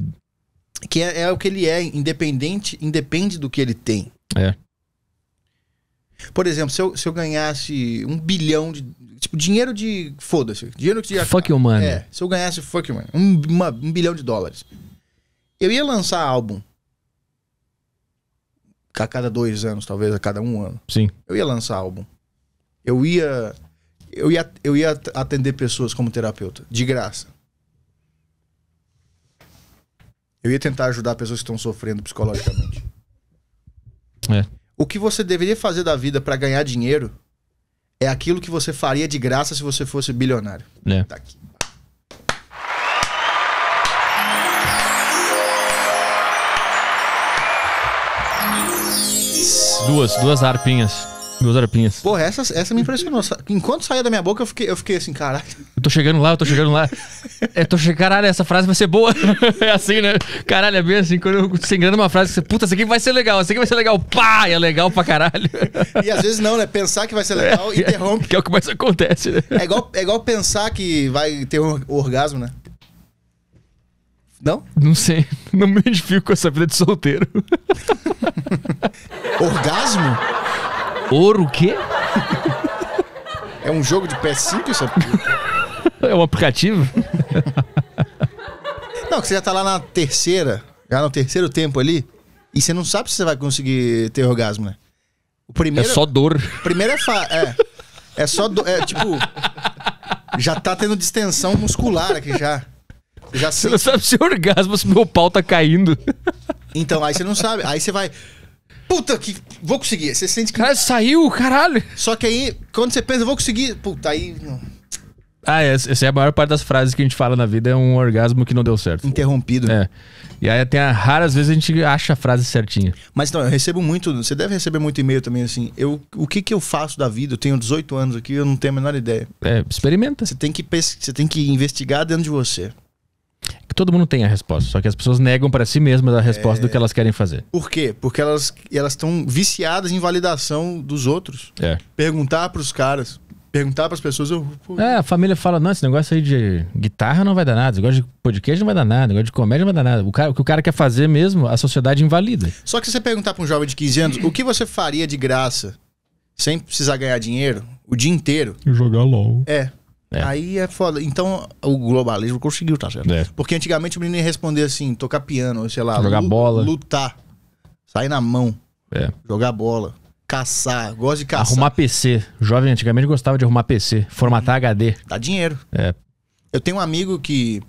Que é, é o que ele é, independente, independe do que ele tem. É. Por exemplo, se eu, se eu ganhasse um bilhão de. Tipo, dinheiro de. Foda-se. Dinheiro de. Fuck you money. É. Se eu ganhasse fuck you um, uma, um bilhão de dólares. Eu ia lançar álbum. A cada dois anos, talvez, a cada um ano. Sim. Eu ia lançar álbum. Eu ia eu ia, eu ia atender pessoas como terapeuta, de graça. Eu ia tentar ajudar pessoas que estão sofrendo psicologicamente. É. O que você deveria fazer da vida para ganhar dinheiro é aquilo que você faria de graça se você fosse bilionário. É. Tá aqui. Duas, duas arpinhas. Duas arpinhas. Porra, essa, essa me impressionou. Enquanto saía da minha boca, eu fiquei, eu fiquei assim, caralho. Eu tô chegando lá, eu tô chegando lá. É, tô che... Caralho, essa frase vai ser boa. [LAUGHS] é assim, né? Caralho, é bem assim. Quando eu, você engana uma frase, você, puta, essa aqui vai ser legal, essa aqui vai ser legal. Pá! é legal pra caralho. e às vezes não, né? Pensar que vai ser legal, é, interrompe. Que é o que mais acontece, né? É igual, é igual pensar que vai ter um orgasmo, né? Não? Não sei. Não me identifico com essa vida de solteiro. orgasmo? Ouro o quê? É um jogo de PS5 isso? É um aplicativo? Não, que você já tá lá na terceira, já no terceiro tempo ali, e você não sabe se você vai conseguir ter orgasmo, né? O primeiro, é só dor. Primeiro é fa é. É só do, é tipo já tá tendo distensão muscular aqui já. já você não sabe se é orgasmo, se meu pau tá caindo. Então, aí você não sabe. Aí você vai puta que vou conseguir. Você sente que. Cara, saiu, caralho. Só que aí, quando você pensa, vou conseguir. Puta, aí. Não. Ah, essa, é a maior parte das frases que a gente fala na vida, é um orgasmo que não deu certo. Interrompido. É. E aí tem a, raras vezes a gente acha a frase certinha. Mas não, eu recebo muito, você deve receber muito e-mail também, assim, eu, o que que eu faço da vida? Eu tenho 18 anos aqui, eu não tenho a menor ideia. É, experimenta. Você tem que, você tem que investigar dentro de você todo mundo tem a resposta, só que as pessoas negam para si mesmas a resposta é... do que é. elas querem fazer. Por quê? Porque elas elas estão viciadas em validação dos outros. É. Perguntar para os caras, perguntar para as pessoas. Eu, É, a família fala: não, esse negócio aí de guitarra não vai dar nada, negócio de podcast não vai dar nada, negócio de comédia não vai dar nada. O, cara, o que o cara quer fazer mesmo, a sociedade invalida. Só que se você perguntar para um jovem de 15 anos o que você faria de graça sem precisar ganhar dinheiro o dia inteiro. jogar LOL. É. É. Aí é foda. Então, o globalismo conseguiu, tá certo? É. Porque antigamente o menino ia responder assim, tocar piano, sei lá, jogar bola, lutar, sair na mão, é. jogar bola, caçar, gosta de caçar. Arrumar PC. Jovem antigamente gostava de arrumar PC, formatar HD. Uhum. Dá dinheiro. É. Eu tenho um amigo que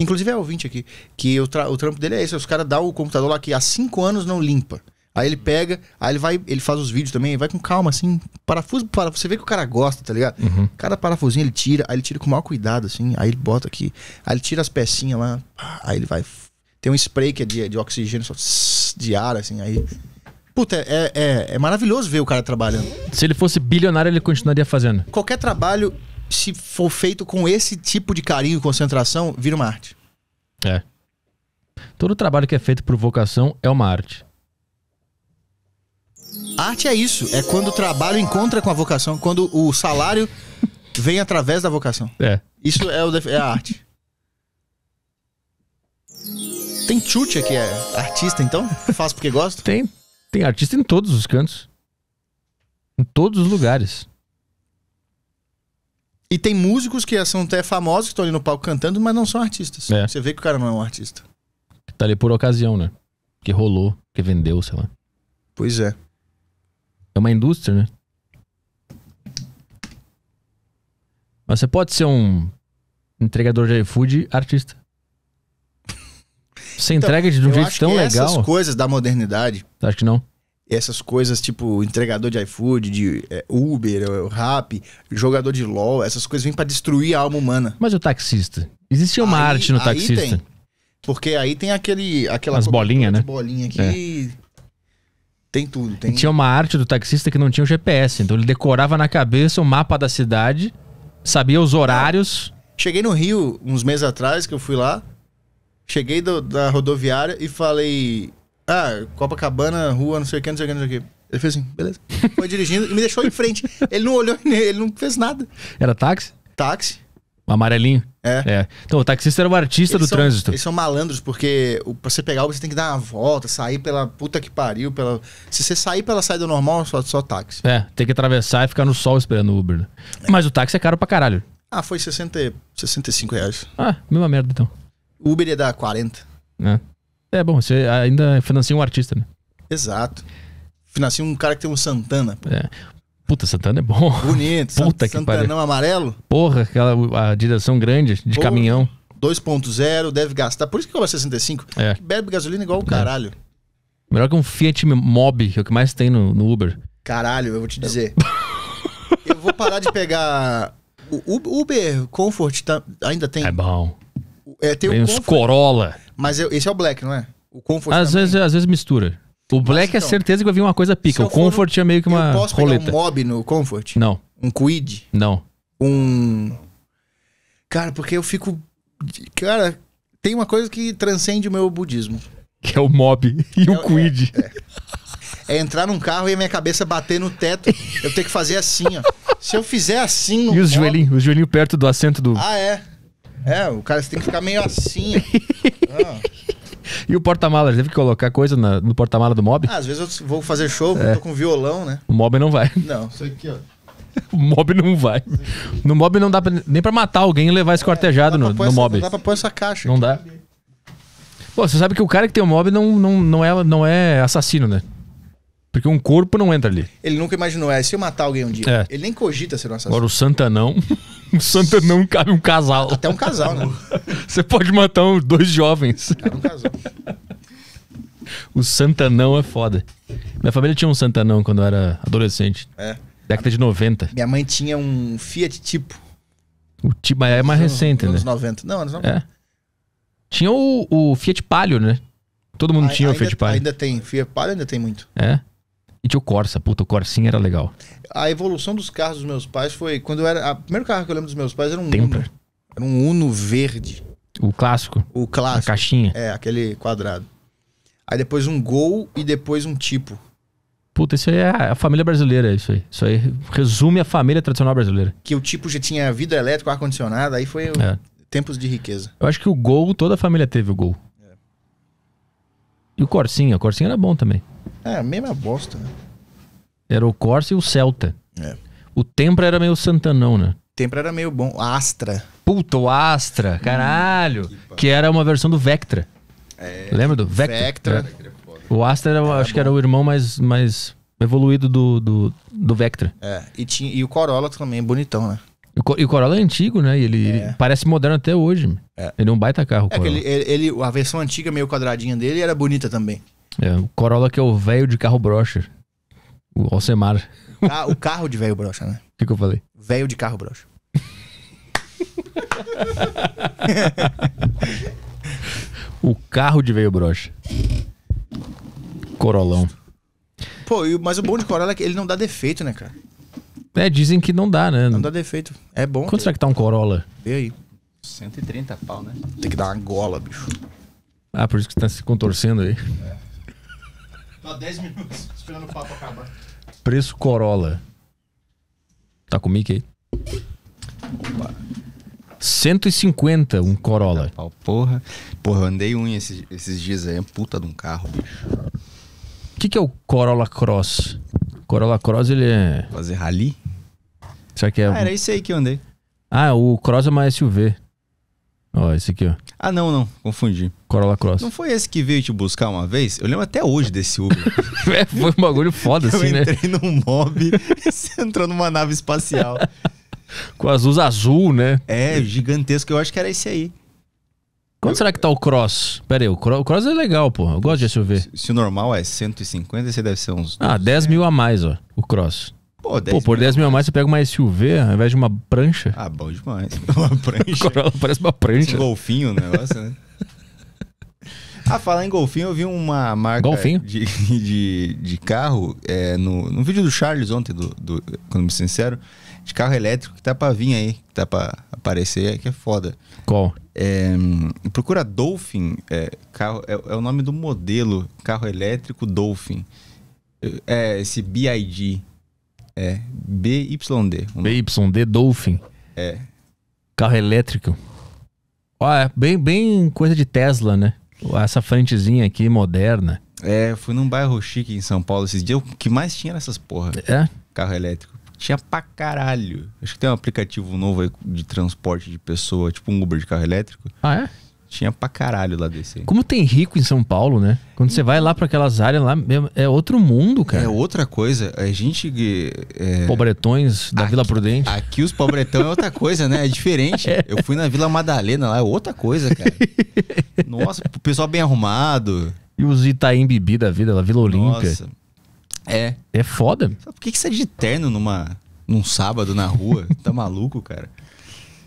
inclusive é ouvinte aqui, que o, tra o trampo dele é esse, os caras dão o computador lá que há cinco anos não limpa. Aí ele pega, aí ele vai, ele faz os vídeos também, vai com calma, assim, parafuso, para você vê que o cara gosta, tá ligado? Uhum. Cada parafusinho ele tira, aí ele tira com o maior cuidado, assim, aí ele bota aqui, aí ele tira as pecinhas lá, aí ele vai. Tem um spray que é de, de oxigênio, só de ar, assim, aí. Puta, é, é, é maravilhoso ver o cara trabalhando. Se ele fosse bilionário, ele continuaria fazendo. Qualquer trabalho, se for feito com esse tipo de carinho e concentração, vira uma arte. É. Todo trabalho que é feito por vocação é uma arte. Arte é isso, é quando o trabalho encontra com a vocação, quando o salário vem através da vocação. É. Isso é, o, é a arte. Tem Chucha que é artista, então? Faz porque gosta? Tem. Tem artista em todos os cantos. Em todos os lugares. E tem músicos que são até famosos, que estão ali no palco cantando, mas não são artistas. É. Você vê que o cara não é um artista. Tá ali por ocasião, né? Que rolou, que vendeu, sei lá. Pois é. É uma indústria, né? Mas você pode ser um entregador de iFood artista. Você [LAUGHS] então, entrega de um jeito tão legal. Essas coisas da modernidade. Acho que não. Essas coisas tipo entregador de iFood, de é, Uber, é, Rap, jogador de LOL, essas coisas vêm para destruir a alma humana. Mas o taxista? Existe uma aí, arte no taxista. Tem, porque aí tem aquele. Aquela As bolinhas, né? Bolinha aqui. É. Tem tudo, tem. E tinha uma arte do taxista que não tinha o GPS, então ele decorava na cabeça o mapa da cidade, sabia os horários. Cheguei no Rio uns meses atrás que eu fui lá. Cheguei do, da rodoviária e falei: Ah, Copacabana, rua, não sei o que, não sei o que, não sei o que. Ele fez assim, beleza. Foi dirigindo e me deixou em frente. Ele não olhou, [LAUGHS] ele não fez nada. Era táxi? Táxi. Amarelinho? É. é. Então, o taxista era o artista eles do são, trânsito. Eles são malandros, porque pra você pegar você tem que dar uma volta, sair pela puta que pariu. Pela... Se você sair pela saída normal, só, só táxi. É, tem que atravessar e ficar no sol esperando o Uber. Né? É. Mas o táxi é caro pra caralho. Ah, foi 60, 65 reais. Ah, mesma merda então. O Uber ia dar 40. É. É bom, você ainda financia um artista, né? Exato. Financia um cara que tem um Santana. Pô. É. Puta, Santana é bom. Bonito. [LAUGHS] Puta Sant que pariu. Santanão amarelo. Porra, aquela a direção grande de Porra. caminhão. 2.0, deve gastar. Por isso que cobra 65. É. Bebe gasolina igual o é. caralho. É. Melhor que um Fiat Mobi, que é o que mais tem no, no Uber. Caralho, eu vou te dizer. [LAUGHS] eu vou parar de pegar. O Uber Comfort tá... ainda tem. É bom. É, tem, tem o Comfort, Corolla. Mas eu... É, esse é o Black, não é? O Comfort. Às, vezes, às vezes mistura. O Black é então, é certeza que vai vir uma coisa pica. O Comfort no, é meio que uma eu posso roleta. Pegar um mob no Comfort? Não. Um Quid? Não. Um. Cara, porque eu fico. Cara, tem uma coisa que transcende o meu budismo. Que é o mob e o é, é, Quid. É, é. é, entrar num carro e a minha cabeça bater no teto. Eu tenho que fazer assim, ó. Se eu fizer assim. No e os mob... joelhinhos? Os joelhinhos perto do assento do. Ah, é. É, o cara tem que ficar meio assim. Ó. [LAUGHS] Ah. E o porta-malas, teve que colocar coisa na, no porta malas do mob? Ah, às vezes eu vou fazer show, é. tô com violão, né? O mob não vai. Não, isso aqui, ó. [LAUGHS] O mob não vai. No mob não dá pra, nem pra matar alguém e levar esse é, no, no essa, mob. Não dá pra pôr essa caixa. Não aqui. dá. Pô, você sabe que o cara que tem o mob não, não, não, é, não é assassino, né? Porque um corpo não entra ali. Ele nunca imaginou, é, se eu matar alguém um dia, é. ele nem cogita ser um assassino. Agora o Santa não. [LAUGHS] O Santa não cabe um casal. Até um casal, né? [LAUGHS] Você pode matar um, dois jovens. Cabe um casal. [LAUGHS] O Santanão é foda. Minha família tinha um Santanão quando eu era adolescente. É. Década de 90. Minha mãe tinha um Fiat Tipo. O Tipo, mas é mais anos, recente, anos né? Anos 90. Não, anos 90. É. Tinha o, o Fiat Palio, né? Todo mundo a, tinha o Fiat Palio. Ainda tem. Fiat Palio ainda tem muito. É. E tinha o Corsa. Puta, o Corsinha era legal. A evolução dos carros dos meus pais foi. Quando eu era. O primeiro carro que eu lembro dos meus pais era um. Tempra. Uno, era um Uno verde. O clássico? O clássico. A caixinha. É, aquele quadrado. Aí depois um Gol e depois um Tipo. Puta, isso aí é a família brasileira, isso aí. Isso aí resume a família tradicional brasileira. Que o Tipo já tinha vidro elétrico, ar-condicionado, aí foi é. tempos de riqueza. Eu acho que o Gol, toda a família teve o Gol. É. E o Corsinha, o Corsinha era bom também. É, a mesma bosta, né? Era o Corsa e o Celta. É. O Tempra era meio Santanão, né? Tempra era meio bom. Astra. Puta, o Astra, hum, caralho. que, que era uma versão do Vectra. É. Lembra do Vectra? Vectra. É. o Astra, era, era acho bom. que era o irmão mais, mais evoluído do, do, do Vectra. É, e, tinha, e o Corolla também, bonitão, né? E o Corolla é antigo, né? Ele, é. ele parece moderno até hoje. É. Ele é um baita carro. É ele, ele, a versão antiga, meio quadradinha dele, era bonita também. É, o Corolla que é o velho de carro brocha. O Alcemar. Ah, o carro de velho brocha, né? O que, que eu falei? Velho de carro brocha. [LAUGHS] o carro de velho brocha. Corolão. Pô, mas o bom de Corolla é que ele não dá defeito, né, cara? É, dizem que não dá, né? Não dá defeito. É bom. Quanto será que tá um Corolla? Vê aí. 130 pau, né? Tem que dar uma gola, bicho. Ah, por isso que tá se contorcendo aí. É. Tô há 10 minutos [LAUGHS] esperando o papo acabar. Preço Corolla. Tá com o Mickey aí? Opa. 150 um Corolla. Pau, porra. Porra, eu andei um esses, esses dias aí. É puta de um carro, bicho. O que, que é o Corolla Cross? Corolla Cross, ele é. Fazer rally? Será que é. Ah, era isso aí que eu andei. Ah, o Cross é uma SUV. Ó, esse aqui, ó. Ah, não, não. Confundi. Corolla Cross. Não foi esse que veio te buscar uma vez? Eu lembro até hoje desse Uber. [LAUGHS] é, foi um bagulho foda, [LAUGHS] assim, né? Eu entrei num mob [LAUGHS] e você entrou numa nave espacial. Com as luzes azul, né? É, gigantesco. Eu acho que era esse aí. Quanto será que tá o Cross? Pera aí, o Cross é legal, pô. Eu gosto de SUV. Se, se o normal é 150, esse deve ser uns... Ah, 10 mil a mais, ó. O Cross. Pô, 10 Pô, por 10 mil a mais você pega uma SUV ao invés de uma prancha. Ah, bom demais. [LAUGHS] Uma prancha. Corolla parece uma prancha. Um golfinho o negócio, né? Ah, falar em golfinho, eu vi uma marca golfinho? De, [LAUGHS] de, de carro é, no, no vídeo do Charles ontem, do, do quando me sincero, de carro elétrico que tá pra vir aí, que tá pra aparecer, que é foda. Qual? É, procura Dolphin, é, carro, é, é o nome do modelo, carro elétrico Dolphin. É, esse BID. É, BYD. BYD Dolphin. É. Carro elétrico. Ó, é bem, bem coisa de Tesla, né? Essa frentezinha aqui, moderna. É, fui num bairro chique em São Paulo esses dias. O que mais tinha nessas porra? É? Carro elétrico. Tinha pra caralho. Acho que tem um aplicativo novo aí de transporte de pessoa, tipo um Uber de carro elétrico. Ah, é? Tinha pra caralho lá desse. Aí. Como tem rico em São Paulo, né? Quando você vai lá para aquelas áreas lá, é outro mundo, cara. É outra coisa. A gente. É... Pobretões da aqui, Vila Prudente. Aqui os pobretão é outra coisa, né? É diferente. [LAUGHS] É. Eu fui na Vila Madalena lá, é outra coisa, cara. [LAUGHS] Nossa, o pessoal bem arrumado. E os Itaim Bibi da vida, lá Vila Olímpia. Nossa. É. É foda. Por que, que você é de terno numa, num sábado na rua? tá maluco, cara?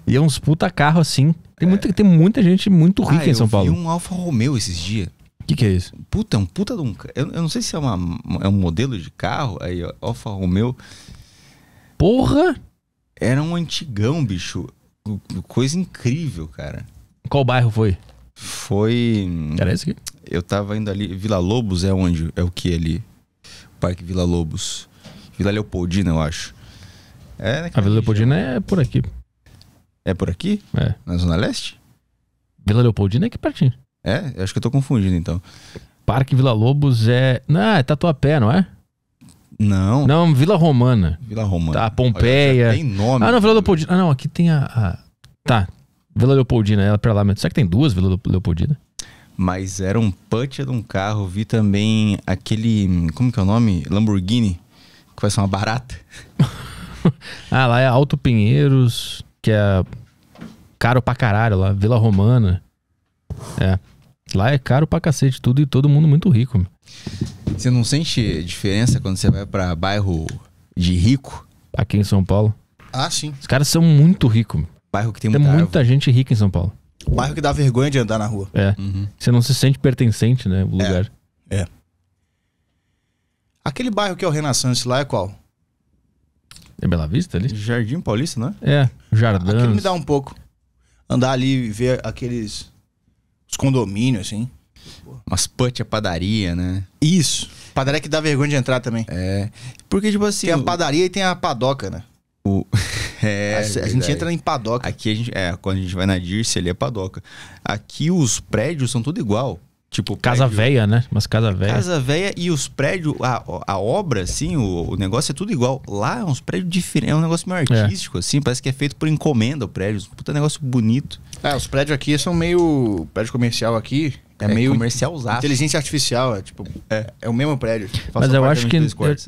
E é uns puta carro assim. Tem, é. muita, tem muita gente muito rica ah, em São Paulo. Eu vi um Alfa Romeo esses dias. O que, que é isso? Puta, é um puta de um. Eu, eu não sei se é, uma, é um modelo de carro. Aí, Alfa Romeo. Porra! Era um antigão, bicho. Coisa incrível, cara. Qual bairro foi? Foi. Hum, Era esse aqui? Eu tava indo ali. Vila Lobos é onde? É o que ali? O Parque Vila Lobos. Vila Leopoldina, eu acho. É né, a Vila Leopoldina é por aqui. É por aqui? É. Na Zona Leste? Vila Leopoldina é aqui pertinho. É? Eu acho que eu tô confundindo então. Parque Vila Lobos é. Não, é Tatuapé, não é? Não. Não, Vila Romana. Vila Romana. Tá, Pompeia. Olha, tem nome. Ah, não, Vila Leopoldina. Ah, não, aqui tem a. a... Tá. Vila Leopoldina, ela é pra lá mesmo. Será que tem duas Vila Leopoldina? Mas era um punch de um carro. Vi também aquele. Como que é o nome? Lamborghini. Que vai ser uma barata. [LAUGHS] ah, lá é Alto Pinheiros que é caro pra caralho lá, Vila Romana. É. Lá é caro pra cacete tudo e todo mundo muito rico. Você não sente diferença quando você vai pra bairro de rico? Aqui em São Paulo. Ah, sim. Os caras são muito ricos. Bairro que tem, tem muita, muita gente rica em São Paulo. Bairro que dá vergonha de andar na rua. É. Uhum. Você não se sente pertencente, né? O é, lugar. É. é. Aquele bairro que é o Renaissance lá é qual? É Bela Vista ali? Jardim Paulista, não é? É, Jardins. Aquilo me dá um pouco. Andar ali e ver aqueles. Os condomínios, assim. Umas put a é padaria, né? Isso. Padaria que dá vergonha de entrar também. É. Porque, tipo assim. Tem a padaria e tem a padoca, né? O. [LAUGHS] É, a, a gente entra em padoca. Aqui a gente. É, quando a gente vai na Dirce ali é padoca. Aqui os prédios são tudo igual. Tipo, casa velha, né? Mas casa velha. Casa velha e os prédios, a, a obra, assim, o, o negócio é tudo igual. Lá é uns prédios diferentes, é um negócio meio é. artístico, é. assim, parece que é feito por encomenda o prédio. Um puta negócio bonito. É, os prédios aqui são meio. prédio comercial aqui é, é meio. Comercial usado. Inteligência artificial, é tipo. É, é o mesmo prédio. Mas eu acho que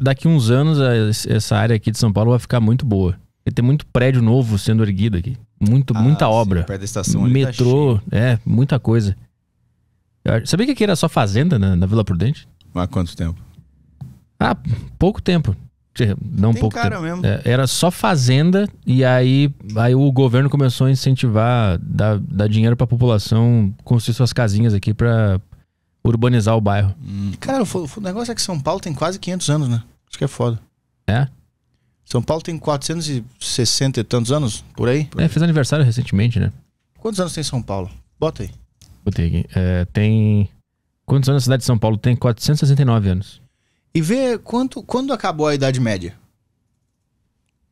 daqui uns anos é, essa área aqui de São Paulo vai ficar muito boa. e tem muito prédio novo sendo erguido aqui. Muito, ah, muita sim, obra. Perto da estação tá Metrô, tá é, muita coisa. Eu sabia que aqui era só fazenda na, né, na Vila Prudente? Há quanto tempo? Ah, pouco tempo. Não Tem pouco tempo. Mesmo. É, era só fazenda e aí, aí o governo começou a incentivar, dar, dar dinheiro pra população construir suas casinhas aqui pra urbanizar o bairro. Hum. Cara, o, o negócio é que São Paulo tem quase 500 anos, né? Isso que é foda. É? São Paulo tem 460 e tantos anos, por aí? Por aí. É, fez aniversário recentemente, né? Quantos anos tem São Paulo? Bota aí é, tem. Quantos anos a cidade de São Paulo tem? 469 anos. E vê quanto, quando acabou a Idade Média?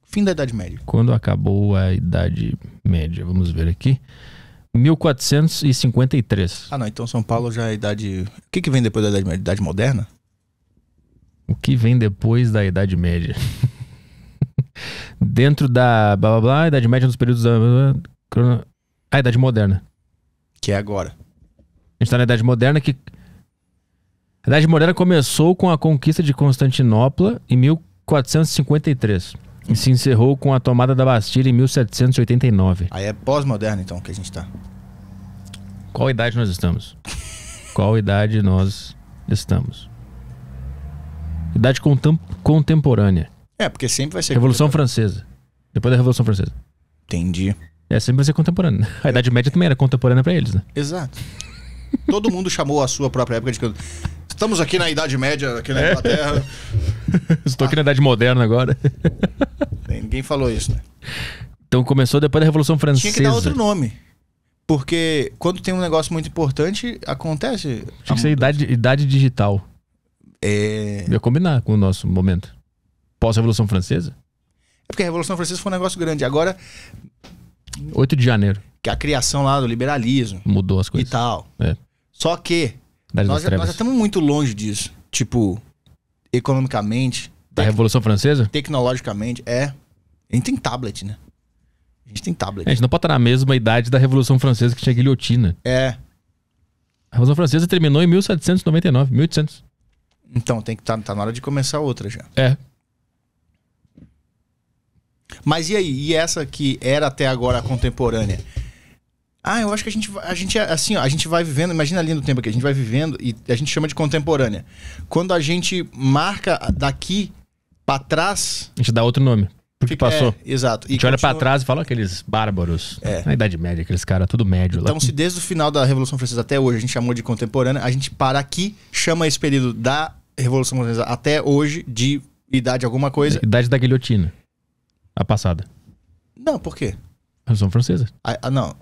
Fim da Idade Média. Quando acabou a Idade Média? Vamos ver aqui. 1453. Ah, não. Então São Paulo já é idade. O que, que vem depois da Idade Média? Idade Moderna? O que vem depois da Idade Média? [LAUGHS] Dentro da blá blá blá, Idade Média nos é períodos da. Ah, idade Moderna. Que é agora. A gente tá na Idade Moderna que. A Idade Moderna começou com a conquista de Constantinopla em 1453 e se encerrou com a tomada da Bastilha em 1789. Aí é pós-moderna, então, que a gente tá. Qual idade nós estamos? Qual idade nós estamos? Idade contem contemporânea. É, porque sempre vai ser. Revolução Francesa. Depois da Revolução Francesa. Entendi. É, sempre vai ser contemporânea. A Idade Média também era contemporânea para eles, né? Exato. Todo mundo chamou a sua própria época de Estamos aqui na Idade Média, aqui na é. Inglaterra. [LAUGHS] Estou ah. aqui na Idade Moderna agora. [LAUGHS] Ninguém falou isso, né? Então começou depois da Revolução Francesa. Tinha que dar outro nome. Porque quando tem um negócio muito importante, acontece. Tinha que ser idade, idade digital. É. Ia combinar com o nosso momento. Pós-Revolução Francesa? É porque a Revolução Francesa foi um negócio grande. Agora. 8 de janeiro. Que a criação lá do liberalismo. Mudou as coisas. E tal. É. Só que nós, já, nós já estamos muito longe disso. Tipo, economicamente. Da Revolução Francesa? Tecnologicamente, é. A gente tem tablet, né? A gente tem tablet. É, a gente não pode estar na mesma idade da Revolução Francesa que tinha guilhotina. É. A Revolução Francesa terminou em 1799, 1800. Então, tem que estar tá, tá na hora de começar outra já. É. Mas e aí? E essa que era até agora contemporânea? Ah, eu acho que a gente, a gente é, assim, ó, a gente vai vivendo, imagina a linha do tempo que a gente vai vivendo e a gente chama de contemporânea. Quando a gente marca daqui para trás, a gente dá outro nome. Porque é, passou. É, exato. E a gente continua... olha para trás e fala aqueles bárbaros. É. Na Idade Média, aqueles caras tudo médio então, lá. Então, se desde o final da Revolução Francesa até hoje a gente chamou de contemporânea, a gente para aqui, chama esse período da Revolução Francesa até hoje de idade alguma coisa. Idade da guilhotina. A passada. Não, por quê? Revolução Francesa. Ah, não.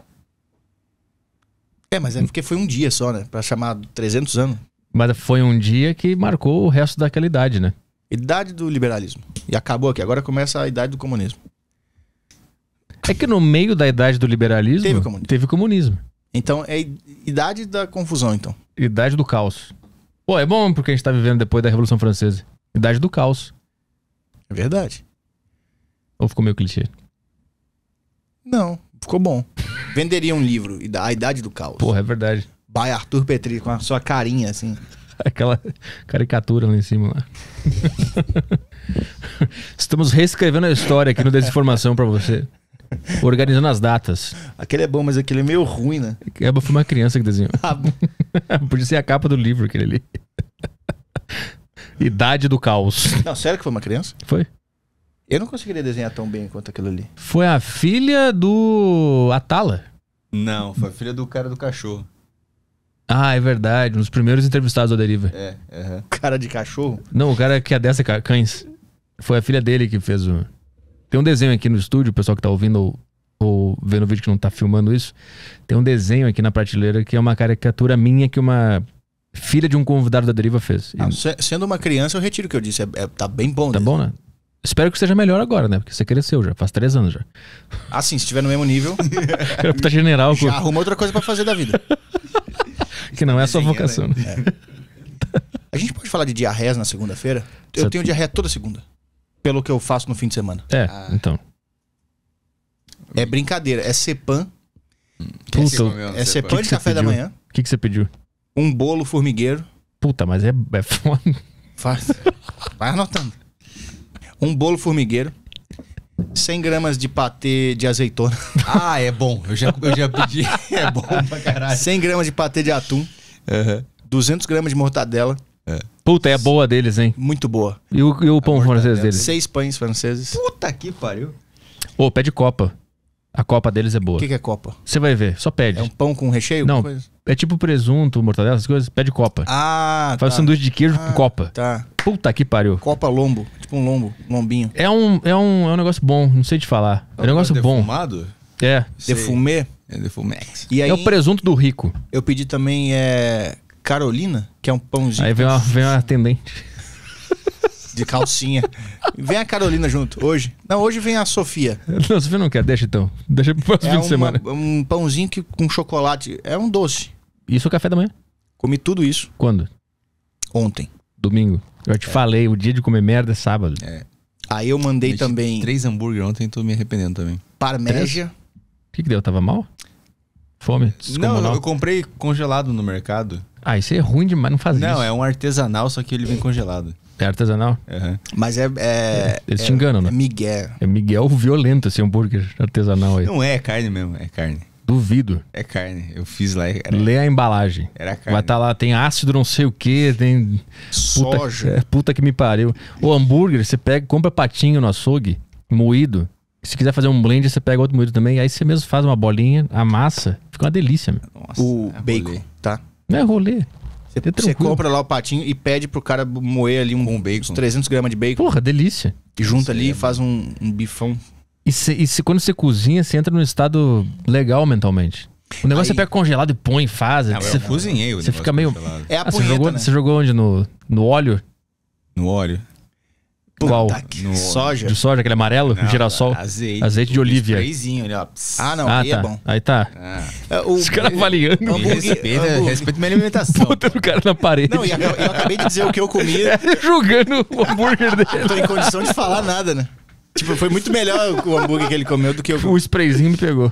É, mas é porque foi um dia só, né? Pra chamar 300 anos. Mas foi um dia que marcou o resto daquela idade, né? Idade do liberalismo. E acabou aqui. Agora começa a idade do comunismo. É que no meio da idade do liberalismo teve comunismo. Teve comunismo. Então é idade da confusão, então. Idade do caos. Pô, é bom porque a gente tá vivendo depois da Revolução Francesa. Idade do caos. É verdade. Ou ficou meio clichê? Não, ficou bom. Venderia um livro, A Idade do Caos. Porra, é verdade. By Arthur Petri, com a sua carinha, assim. [LAUGHS] Aquela caricatura lá em cima. Lá. [LAUGHS] Estamos reescrevendo a história aqui no Desinformação para você. Organizando as datas. Aquele é bom, mas aquele é meio ruim, né? É Eba foi uma criança que desenhou. Ah, [LAUGHS] Podia ser a capa do livro aquele ali. Idade do caos. Não, sério que foi uma criança? Foi. Eu não conseguiria desenhar tão bem quanto aquilo ali. Foi a filha do Atala? Não, foi a filha do cara do cachorro. Ah, é verdade. Um dos primeiros entrevistados da Deriva. É, uhum. Cara de cachorro? Não, o cara que adessa é cães. Foi a filha dele que fez o. Tem um desenho aqui no estúdio, o pessoal que tá ouvindo ou, ou vendo o vídeo que não tá filmando isso. Tem um desenho aqui na prateleira que é uma caricatura minha que uma filha de um convidado da Deriva fez. Ah, e... Sendo uma criança, eu retiro o que eu disse. É, é tá bem bom. Tá desenho. bom, né? Espero que seja melhor agora, né? Porque você cresceu já, faz três anos já. Ah, sim, se estiver no mesmo nível. Quero [LAUGHS] puta general. Já arruma outra coisa para fazer da vida. [LAUGHS] que não é a sua é, vocação. Né? né? É. A gente pode falar de diarreias na segunda-feira? Eu tenho diarreia toda segunda. Pelo que eu faço no fim de semana. É, ah. então. É brincadeira, é cepan. Puta. É cepan é de café pediu? da manhã. O que, que você pediu? Um bolo formigueiro. Puta, mas é, é fome. Faz. Vai anotando um bolo formigueiro, 100 gramas de patê de azeitona. [LAUGHS] Ah, é bom. Eu já, eu já pedi. [LAUGHS] é bom pra caralho. 100 gramas de patê de atum, uhum. 200 gramas de mortadela. É. Puta, é boa deles, hein? Muito boa. E o, e o pão francês deles? Seis pães franceses. Puta que pariu. Ô, pede copa. A copa deles é boa. O que, que, é copa? Você vai ver, só pede. É um pão com recheio? Não, é tipo presunto, mortadela, essas coisas. Pede copa. Ah, Faz tá. um sanduíche de queijo ah, com copa. Tá. Puta que pariu. Copa lombo. Tipo um lombo. Lombinho. É um, é um, é um negócio bom, não sei te falar. É um negócio defumado? bom. É. Defumé? É defumé. E aí, é o presunto do rico. Eu pedi também é, Carolina, que é um pãozinho. Aí vem uma, vem uma atendente. [LAUGHS] De calcinha. Vem a Carolina junto, hoje. Não, hoje vem a Sofia. [LAUGHS] Não, Sofia não quer, deixa então. Deixa pro próximo é fim de semana. Um pãozinho que, com chocolate. É um doce. Isso é café da manhã? Comi tudo isso. Quando? Ontem. Domingo. Eu te é. falei, o dia de comer merda é sábado. É. Aí eu mandei também. Três hambúrguer ontem, tô me arrependendo também. Parmésia. O que, que deu? Tava mal? Fome? Não, eu comprei congelado no mercado. Ah, isso é ruim demais, não faz não, isso. Não, é um artesanal, só que ele vem congelado. É artesanal? Uhum. Mas é. é Eles é, te enganam, né? É Miguel. É Miguel violento esse hambúrguer artesanal aí. Não é, é carne mesmo, é carne. Duvido. É carne. Eu fiz lá. Era... Lê a embalagem. Era carne. Vai estar tá lá, tem ácido, não sei o que, tem. Soja. Puta, é, puta que me pariu. O hambúrguer, você pega, compra patinho no açougue, moído. Se quiser fazer um blend, você pega outro moído também. Aí você mesmo faz uma bolinha, amassa. Fica uma delícia, meu. Nossa, o é bacon, rolê. tá? Não é rolê. Você é compra lá o patinho e pede pro cara moer ali um, bom bacon. 300 gramas de bacon. Porra, delícia. E junta ali é e faz um, um bifão e, se e quando você cozinha, você entra num estado legal mentalmente. O negócio Aí... você é pega congelado e põe, faz. Não, você, eu cozinhei o Você fica meio. É a ah, punheta, você, jogou, né? você jogou onde? No, no óleo? No óleo. Qual? no... Soja. De soja, aquele amarelo, não, girassol. Azeite. Azeite de oliva. ali, ó. Ah, não, ah, aí é tá. é bom. Aí tá. Ah. É, Os caras avaliando. Respeita, respeita né? minha alimentação. Puta o cara na parede. Não, eu, eu acabei de dizer o que eu comia. [LAUGHS] Julgando o hambúrguer dele. [LAUGHS] tô em condição de falar nada, né? Tipo, foi muito melhor o hambúrguer que ele comeu do que eu. O sprayzinho me pegou.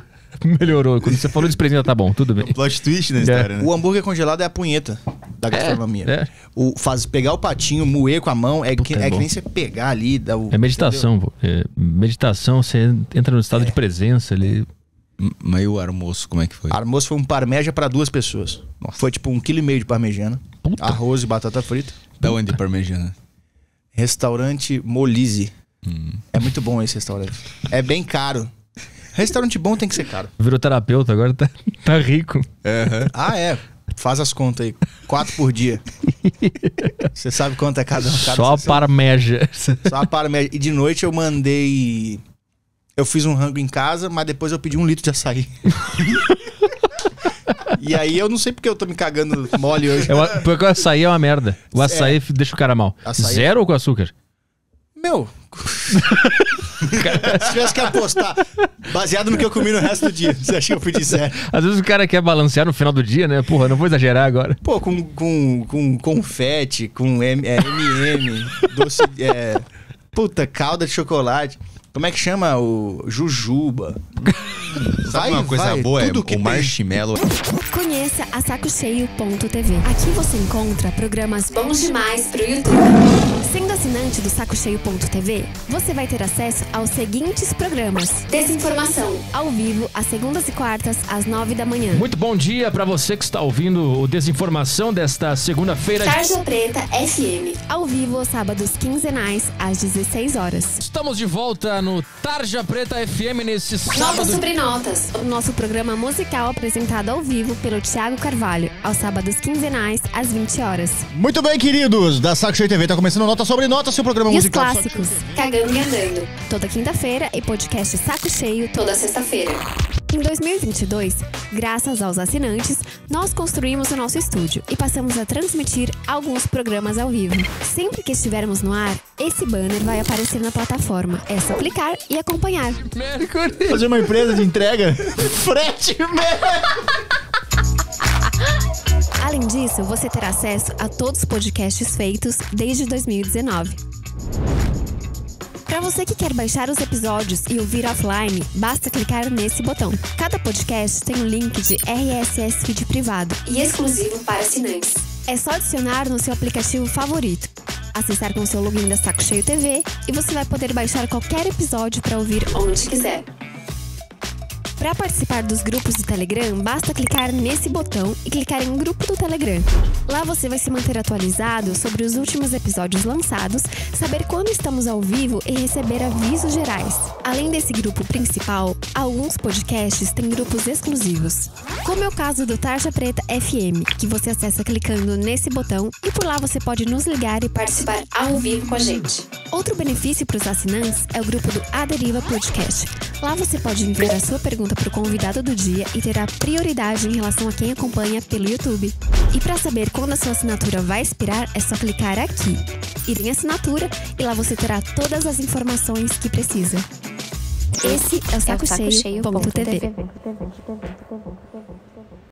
Melhorou. Quando você falou de sprayzinho, tá bom, tudo bem. O plot twist na história, é. né? O hambúrguer congelado é a punheta da é, gastronomia. É, é. O faz, pegar o patinho, moer com a mão, é, que, é, é, que nem você pegar ali. Dá o, é meditação, pô. meditação, você entra no estado de presença ali. Mas e o almoço, como é que foi? Almoço foi um parmeja para duas pessoas. Nossa. Foi tipo um quilo e meio de parmegiana. Puta. Arroz e batata frita. Da onde parmegiana? Restaurante Molise. Hum. É muito bom esse restaurante. É bem caro. Restaurante bom tem que ser caro. Virou terapeuta, agora tá, tá rico. Uhum. Ah, é. Faz as contas aí. Quatro por dia. Você sabe quanto é cada um. Cada Só sessão. a parmédia. Só a média. E de noite eu mandei... Eu fiz um rango em casa, mas depois eu pedi um litro de açaí. E aí eu não sei porque eu tô me cagando mole hoje. É, porque o açaí é uma merda. O é. açaí é. deixa o cara mal. Açaí é Zero é... ou com açúcar? Meu. [LAUGHS] se tivesse que apostar, baseado no que eu comi no resto do dia, você acha que eu fui de Às vezes o cara quer balancear no final do dia, né? Porra, não vou exagerar agora. Pô, com, com, com confete, com M, é, MM, doce. É, puta, calda de chocolate. Como é que chama o Jujuba? [LAUGHS] Sabe uma coisa vai, boa? É o marshmallow. Conheça a sacocheio.tv. Aqui você encontra programas bons demais pro YouTube. Sendo assinante do sacocheio.tv, você vai ter acesso aos seguintes programas: Desinformação, ao vivo, às segundas e quartas, às nove da manhã. Muito bom dia para você que está ouvindo o Desinformação desta segunda-feira. Tarja Preta FM, ao vivo aos sábados quinzenais, às 16 horas. Estamos de volta no Tarja Preta FM neste sábado. Notas sobre notas. O nosso programa musical apresentado ao vivo pelo Tiago Carvalho, aos sábados quinzenais, às 20 horas. Muito bem, queridos. Da Saco Cheio TV tá começando Nota sobre notas seu programa e musical. E os clássicos, Cagando e Andando. Toda quinta-feira e podcast Saco Cheio toda sexta-feira. Em 2022, graças aos assinantes, nós construímos o nosso estúdio e passamos a transmitir alguns programas ao vivo. Sempre que estivermos no ar, esse banner vai aparecer na plataforma. É só clicar e acompanhar. Mercury. Fazer uma empresa de entrega? [LAUGHS] Frete Além disso, você terá acesso a todos os podcasts feitos desde 2019. Para você que quer baixar os episódios e ouvir offline, basta clicar nesse botão. Cada podcast tem um link de RSS feed privado e exclusivo para assinantes. É só adicionar no seu aplicativo favorito, acessar com seu login da Saco Cheio TV e você vai poder baixar qualquer episódio para ouvir onde quiser. Para participar dos grupos do Telegram, basta clicar nesse botão e clicar em Grupo do Telegram. Lá você vai se manter atualizado sobre os últimos episódios lançados, saber quando estamos ao vivo e receber avisos gerais. Além desse grupo principal, alguns podcasts têm grupos exclusivos, como é o caso do Tarja Preta FM, que você acessa clicando nesse botão e por lá você pode nos ligar e participar ao vivo com a gente. Outro benefício para os assinantes é o grupo do Aderiva Podcast. Lá você pode enviar a sua pergunta pergunta para o convidado do dia e terá prioridade em relação a quem acompanha pelo YouTube. E para saber quando a sua assinatura vai expirar, é só clicar aqui, ir em assinatura e lá você terá todas as informações que precisa. Esse é o saco, é o saco cheio, cheio ponto ponto TV. TV.